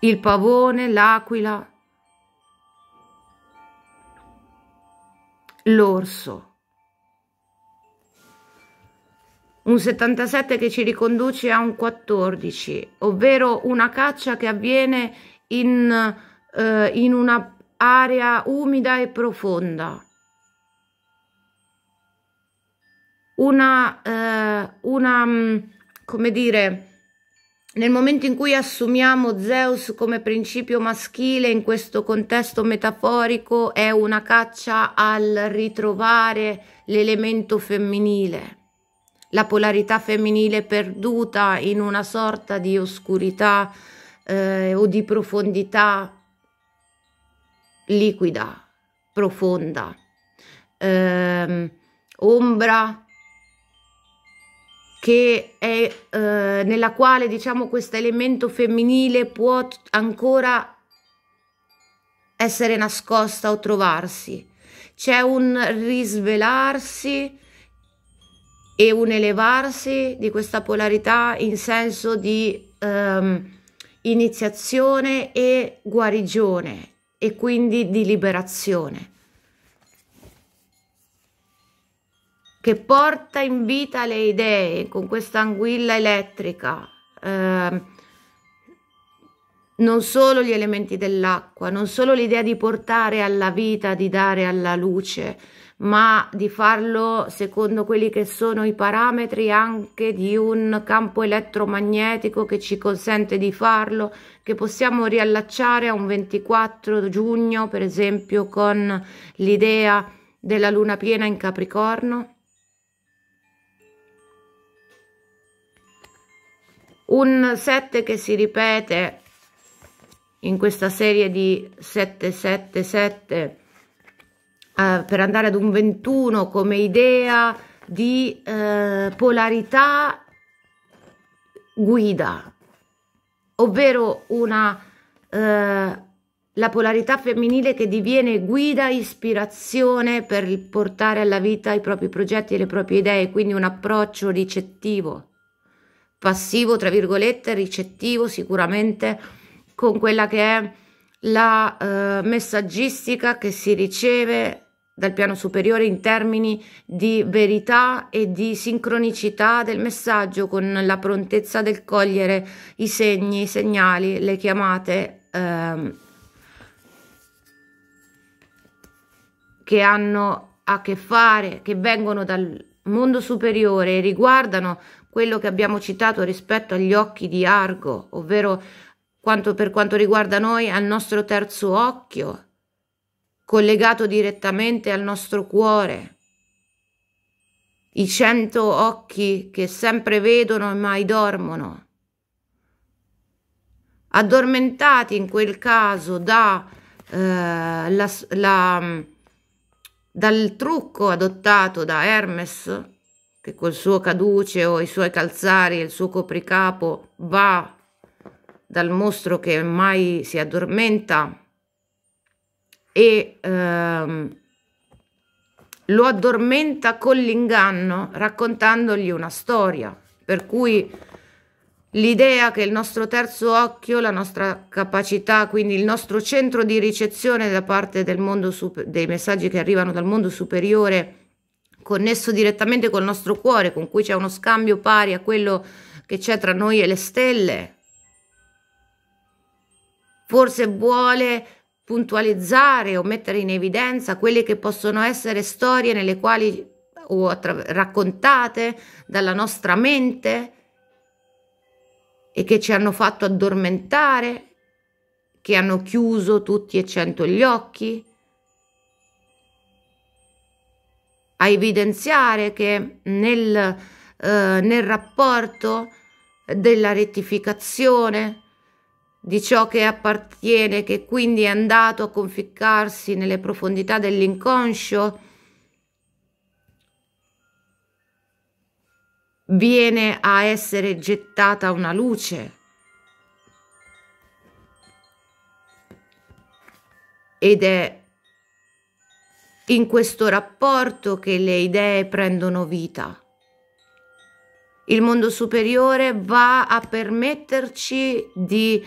il pavone, l'aquila, l'orso. un 77 che ci riconduce a un 14, ovvero una caccia che avviene in, eh, in un'area umida e profonda. Una, eh, una, mm, come dire, nel momento in cui assumiamo Zeus come principio maschile in questo contesto metaforico è una caccia al ritrovare l'elemento femminile la polarità femminile perduta in una sorta di oscurità eh, o di profondità liquida, profonda, eh, ombra che è eh, nella quale diciamo questo elemento femminile può ancora essere nascosta o trovarsi. C'è un risvelarsi e un elevarsi di questa polarità in senso di ehm, iniziazione e guarigione e quindi di liberazione che porta in vita le idee con questa anguilla elettrica ehm, non solo gli elementi dell'acqua, non solo l'idea di portare alla vita, di dare alla luce, ma di farlo secondo quelli che sono i parametri anche di un campo elettromagnetico che ci consente di farlo, che possiamo riallacciare a un 24 giugno, per esempio, con l'idea della luna piena in Capricorno. Un 7 che si ripete in questa serie di 777 eh, per andare ad un 21 come idea di eh, polarità guida, ovvero una, eh, la polarità femminile che diviene guida, ispirazione per portare alla vita i propri progetti e le proprie idee, quindi un approccio ricettivo, passivo, tra virgolette, ricettivo sicuramente con quella che è la eh, messaggistica che si riceve dal piano superiore in termini di verità e di sincronicità del messaggio con la prontezza del cogliere i segni, i segnali, le chiamate ehm, che hanno a che fare, che vengono dal mondo superiore e riguardano quello che abbiamo citato rispetto agli occhi di Argo, ovvero quanto, per quanto riguarda noi al nostro terzo occhio collegato direttamente al nostro cuore. I cento occhi che sempre vedono e mai dormono. Addormentati in quel caso da, eh, la, la, mm, dal trucco adottato da Hermes, che col suo caduceo, i suoi calzari e il suo copricapo va dal mostro che mai si addormenta e ehm, lo addormenta con l'inganno raccontandogli una storia, per cui l'idea che il nostro terzo occhio, la nostra capacità, quindi il nostro centro di ricezione da parte del mondo dei messaggi che arrivano dal mondo superiore, connesso direttamente col nostro cuore, con cui c'è uno scambio pari a quello che c'è tra noi e le stelle, forse vuole puntualizzare o mettere in evidenza quelle che possono essere storie nelle quali o raccontate dalla nostra mente e che ci hanno fatto addormentare, che hanno chiuso tutti e cento gli occhi, a evidenziare che nel, eh, nel rapporto della rettificazione, di ciò che appartiene, che quindi è andato a conficcarsi nelle profondità dell'inconscio, viene a essere gettata una luce. Ed è in questo rapporto che le idee prendono vita. Il mondo superiore va a permetterci di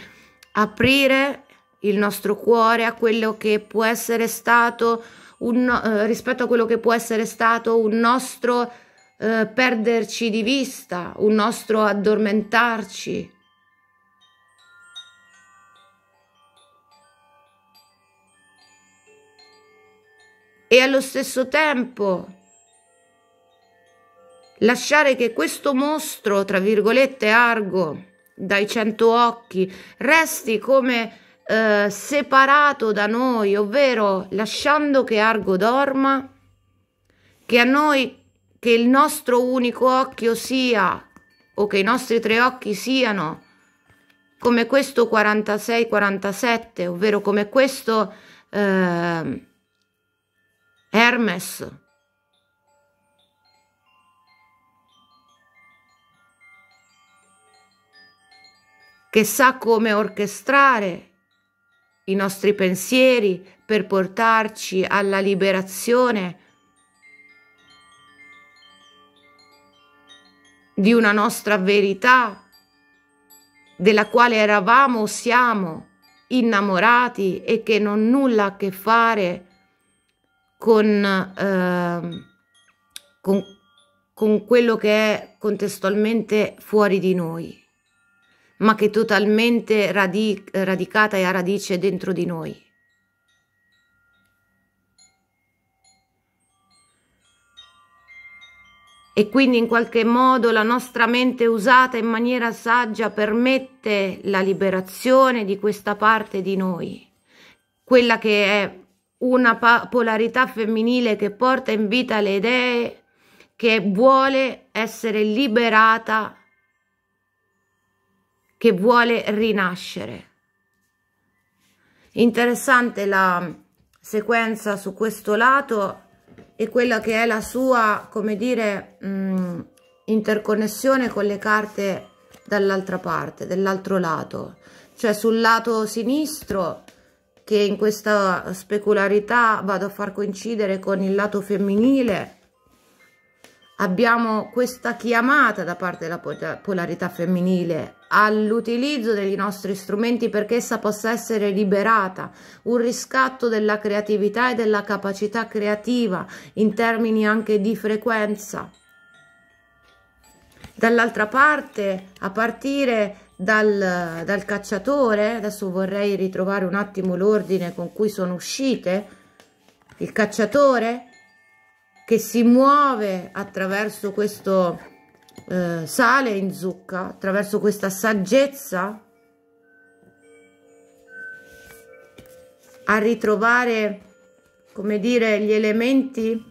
aprire il nostro cuore a quello che può essere stato un, eh, rispetto a quello che può essere stato un nostro eh, perderci di vista, un nostro addormentarci. E allo stesso tempo lasciare che questo mostro, tra virgolette, argo, dai cento occhi, resti come eh, separato da noi, ovvero lasciando che Argo dorma, che a noi, che il nostro unico occhio sia, o che i nostri tre occhi siano, come questo 46-47, ovvero come questo eh, Hermes che sa come orchestrare i nostri pensieri per portarci alla liberazione di una nostra verità della quale eravamo o siamo innamorati e che non nulla a che fare con, eh, con, con quello che è contestualmente fuori di noi ma che è totalmente radic- radicata e ha radice dentro di noi. E quindi in qualche modo la nostra mente usata in maniera saggia permette la liberazione di questa parte di noi, quella che è una pa- polarità femminile che porta in vita le idee, che vuole essere liberata che vuole rinascere. Interessante la sequenza su questo lato e quella che è la sua, come dire, mh, mm, interconnessione con le carte dall'altra parte, dell'altro lato, cioè sul lato sinistro che in questa specularità vado a far coincidere con il lato femminile abbiamo questa chiamata da parte della polarità femminile all'utilizzo dei nostri strumenti perché essa possa essere liberata, un riscatto della creatività e della capacità creativa in termini anche di frequenza. Dall'altra parte, a partire dal, dal cacciatore, adesso vorrei ritrovare un attimo l'ordine con cui sono uscite, il cacciatore che si muove attraverso questo eh, sale in zucca attraverso questa saggezza a ritrovare come dire gli elementi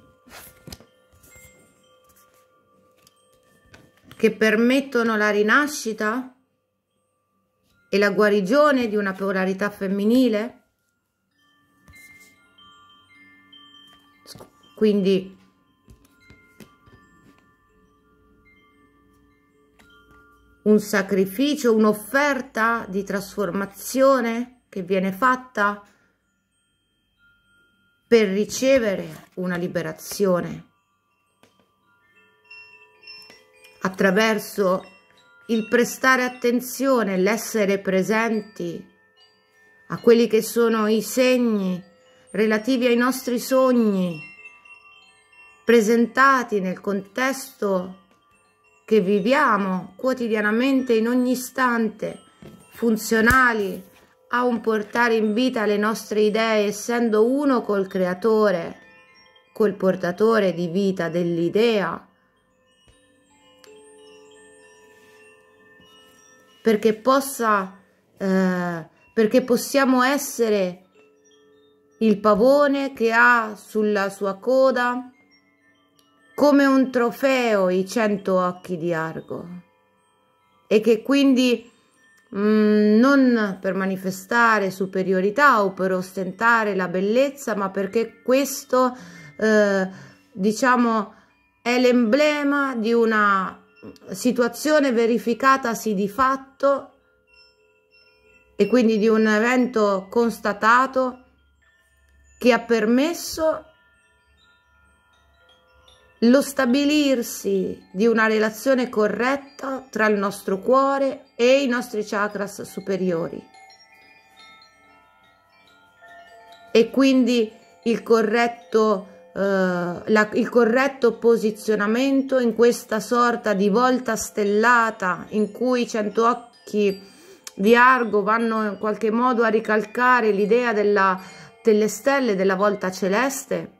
che permettono la rinascita e la guarigione di una polarità femminile quindi un sacrificio, un'offerta di trasformazione che viene fatta per ricevere una liberazione attraverso il prestare attenzione, l'essere presenti a quelli che sono i segni relativi ai nostri sogni presentati nel contesto che viviamo quotidianamente in ogni istante, funzionali a un portare in vita le nostre idee essendo uno col creatore, col portatore di vita dell'idea. Perché possa eh, perché possiamo essere il pavone che ha sulla sua coda come un trofeo i cento occhi di Argo e che quindi mh, mm, non per manifestare superiorità o per ostentare la bellezza, ma perché questo, eh, diciamo, è l'emblema di una situazione verificatasi di fatto e quindi di un evento constatato che ha permesso lo stabilirsi di una relazione corretta tra il nostro cuore e i nostri chakras superiori e quindi il corretto, eh, la, il corretto posizionamento in questa sorta di volta stellata in cui i cento occhi di Argo vanno in qualche modo a ricalcare l'idea delle stelle della volta celeste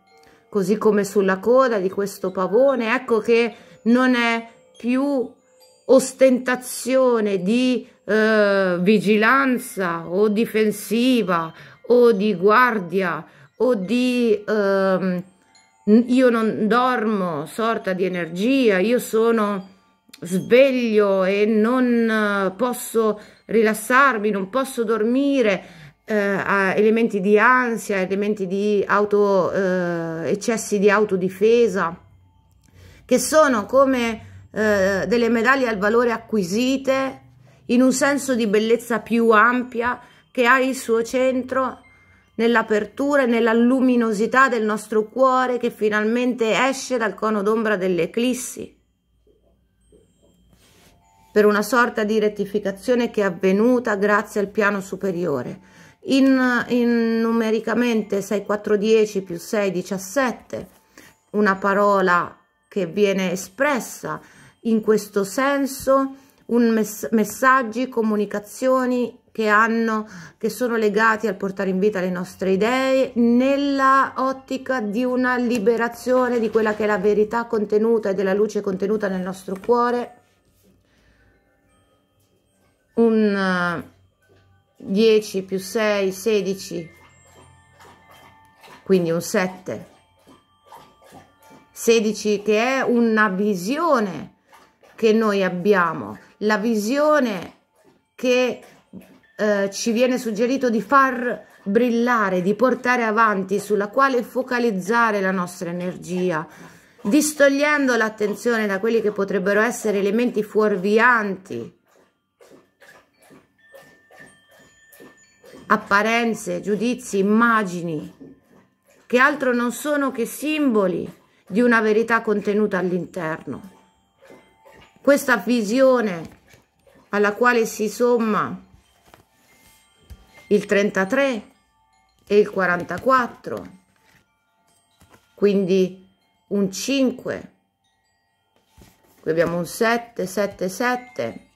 così come sulla coda di questo pavone ecco che non è più ostentazione di eh, vigilanza o difensiva o di guardia o di eh, io non dormo sorta di energia io sono sveglio e non eh, posso rilassarmi non posso dormire eh, elementi di ansia, elementi di auto, eh, eccessi di autodifesa, che sono come eh, delle medaglie al valore acquisite in un senso di bellezza più ampia che ha il suo centro nell'apertura e nella luminosità del nostro cuore che finalmente esce dal cono d'ombra dell'eclissi per una sorta di rettificazione che è avvenuta grazie al piano superiore in, in numericamente 6, 4, 10 più 6, 17, una parola che viene espressa in questo senso, un mess messaggi, comunicazioni che hanno, che sono legati al portare in vita le nostre idee nella ottica di una liberazione di quella che è la verità contenuta e della luce contenuta nel nostro cuore. Un 10 più 6, 16, quindi un 7. 16 che è una visione che noi abbiamo, la visione che eh, ci viene suggerito di far brillare, di portare avanti, sulla quale focalizzare la nostra energia, distogliendo l'attenzione da quelli che potrebbero essere elementi fuorvianti apparenze, giudizi, immagini, che altro non sono che simboli di una verità contenuta all'interno. Questa visione alla quale si somma il 33 e il 44, quindi un 5, qui abbiamo un 7, 7, 7,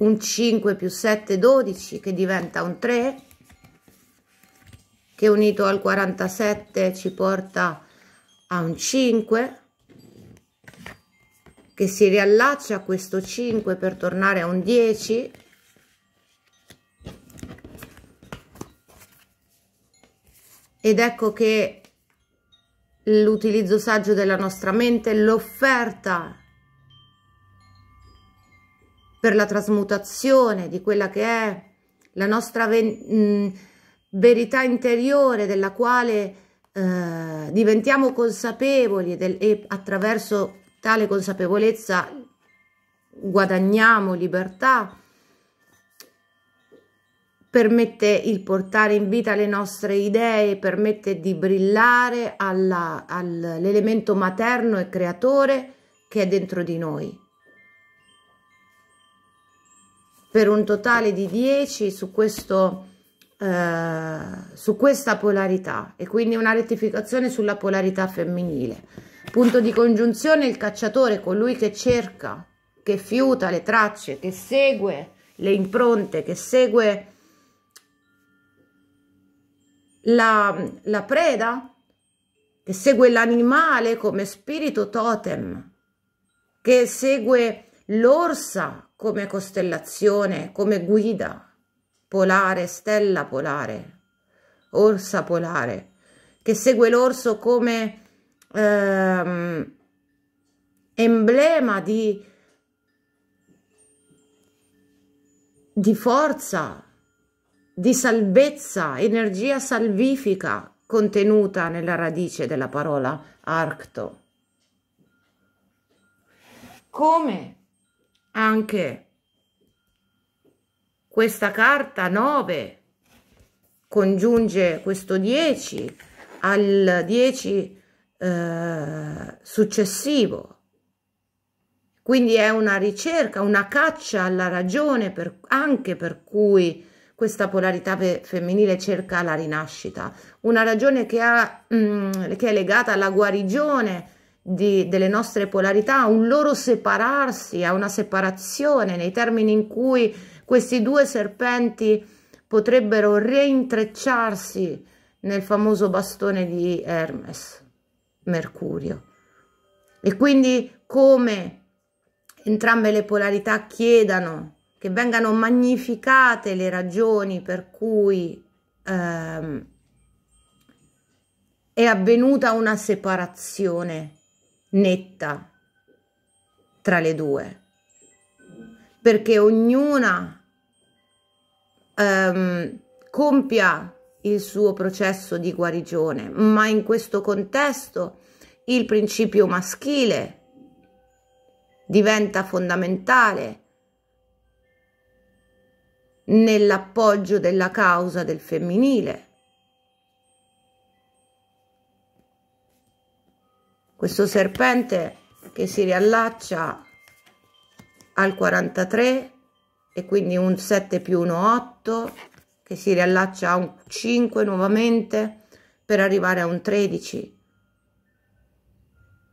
un 5 più 7 12 che diventa un 3 che unito al 47 ci porta a un 5 che si riallaccia a questo 5 per tornare a un 10 ed ecco che l'utilizzo saggio della nostra mente, l'offerta per la trasmutazione di quella che è la nostra mh, mm, verità interiore della quale eh, diventiamo consapevoli del, e attraverso tale consapevolezza guadagniamo libertà, permette il portare in vita le nostre idee, permette di brillare all'elemento all materno e creatore che è dentro di noi per un totale di 10 su, questo, eh, su questa polarità e quindi una rettificazione sulla polarità femminile. Punto di congiunzione il cacciatore, colui che cerca, che fiuta le tracce, che segue le impronte, che segue la, la preda, che segue l'animale come spirito totem, che segue l'orsa come costellazione, come guida polare, stella polare, orsa polare, che segue l'orso come ehm, emblema di, di forza, di salvezza, energia salvifica contenuta nella radice della parola arcto. Come anche questa carta 9 congiunge questo 10 al 10 eh, successivo. Quindi è una ricerca, una caccia alla ragione per, anche per cui questa polarità fe femminile cerca la rinascita, una ragione che, ha, mm, che è legata alla guarigione, di, delle nostre polarità, a un loro separarsi, a una separazione nei termini in cui questi due serpenti potrebbero reintrecciarsi nel famoso bastone di Hermes, Mercurio. E quindi come entrambe le polarità chiedano che vengano magnificate le ragioni per cui ehm, è avvenuta una separazione netta tra le due, perché ognuna ehm, compia il suo processo di guarigione, ma in questo contesto il principio maschile diventa fondamentale nell'appoggio della causa del femminile. questo serpente che si riallaccia al 43 e quindi un 7 più 1 8 che si riallaccia a un 5 nuovamente per arrivare a un 13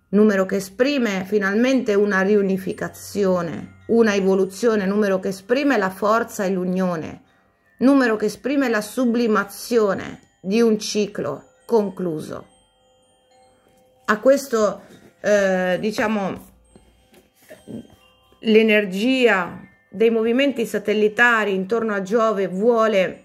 numero che esprime finalmente una riunificazione una evoluzione numero che esprime la forza e l'unione numero che esprime la sublimazione di un ciclo concluso a questo, eh, diciamo, l'energia dei movimenti satellitari intorno a Giove vuole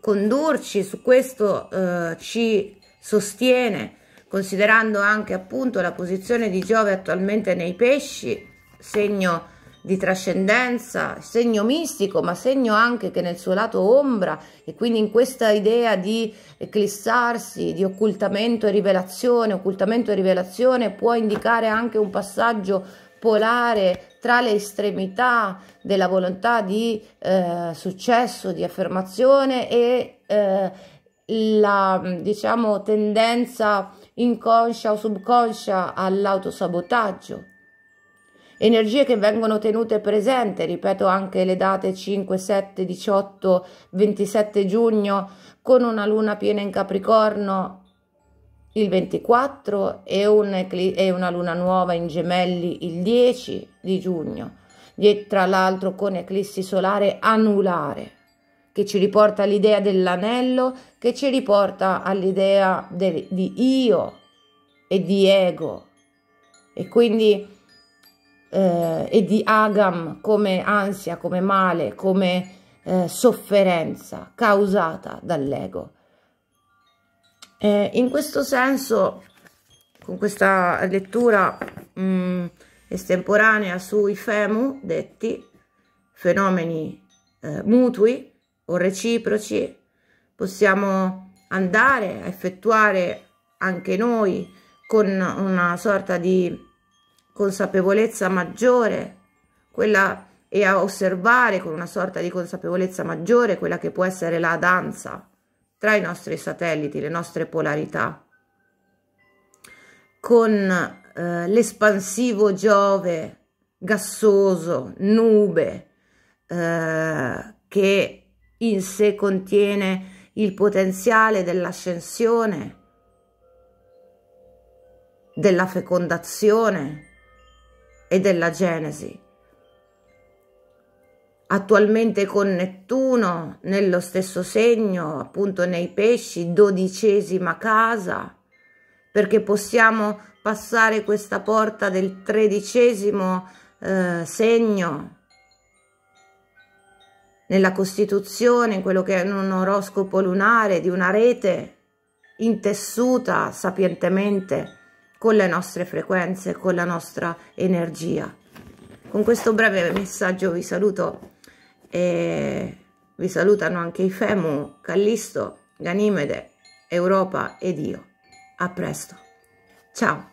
condurci, su questo eh, ci sostiene, considerando anche appunto la posizione di Giove attualmente nei pesci, segno di trascendenza, segno mistico, ma segno anche che nel suo lato ombra e quindi in questa idea di eclissarsi, di occultamento e rivelazione, occultamento e rivelazione può indicare anche un passaggio polare tra le estremità della volontà di eh, successo, di affermazione e eh, la diciamo tendenza inconscia o subconscia all'autosabotaggio energie che vengono tenute presente, ripeto anche le date 5, 7, 18, 27 giugno con una luna piena in Capricorno il 24 e, un e una luna nuova in Gemelli il 10 di giugno, tra l'altro con eclissi solare anulare che ci riporta all'idea dell'anello, che ci riporta all'idea di io e di ego. E quindi eh, e di agam come ansia, come male, come eh, sofferenza causata dall'ego. Eh, in questo senso, con questa lettura mh, mm, estemporanea sui FEMU, detti fenomeni eh, mutui o reciproci, possiamo andare a effettuare anche noi con una sorta di consapevolezza maggiore, quella e a osservare con una sorta di consapevolezza maggiore quella che può essere la danza tra i nostri satelliti, le nostre polarità. Con eh, l'espansivo Giove gassoso, nube, eh, che in sé contiene il potenziale dell'ascensione, della fecondazione, e della Genesi. Attualmente con Nettuno nello stesso segno, appunto nei pesci, dodicesima casa, perché possiamo passare questa porta del tredicesimo eh, segno nella costituzione, in quello che è un oroscopo lunare, di una rete intessuta sapientemente con le nostre frequenze, con la nostra energia. Con questo breve messaggio vi saluto e vi salutano anche i Femu, Callisto, Ganimede, Europa ed io. A presto. Ciao.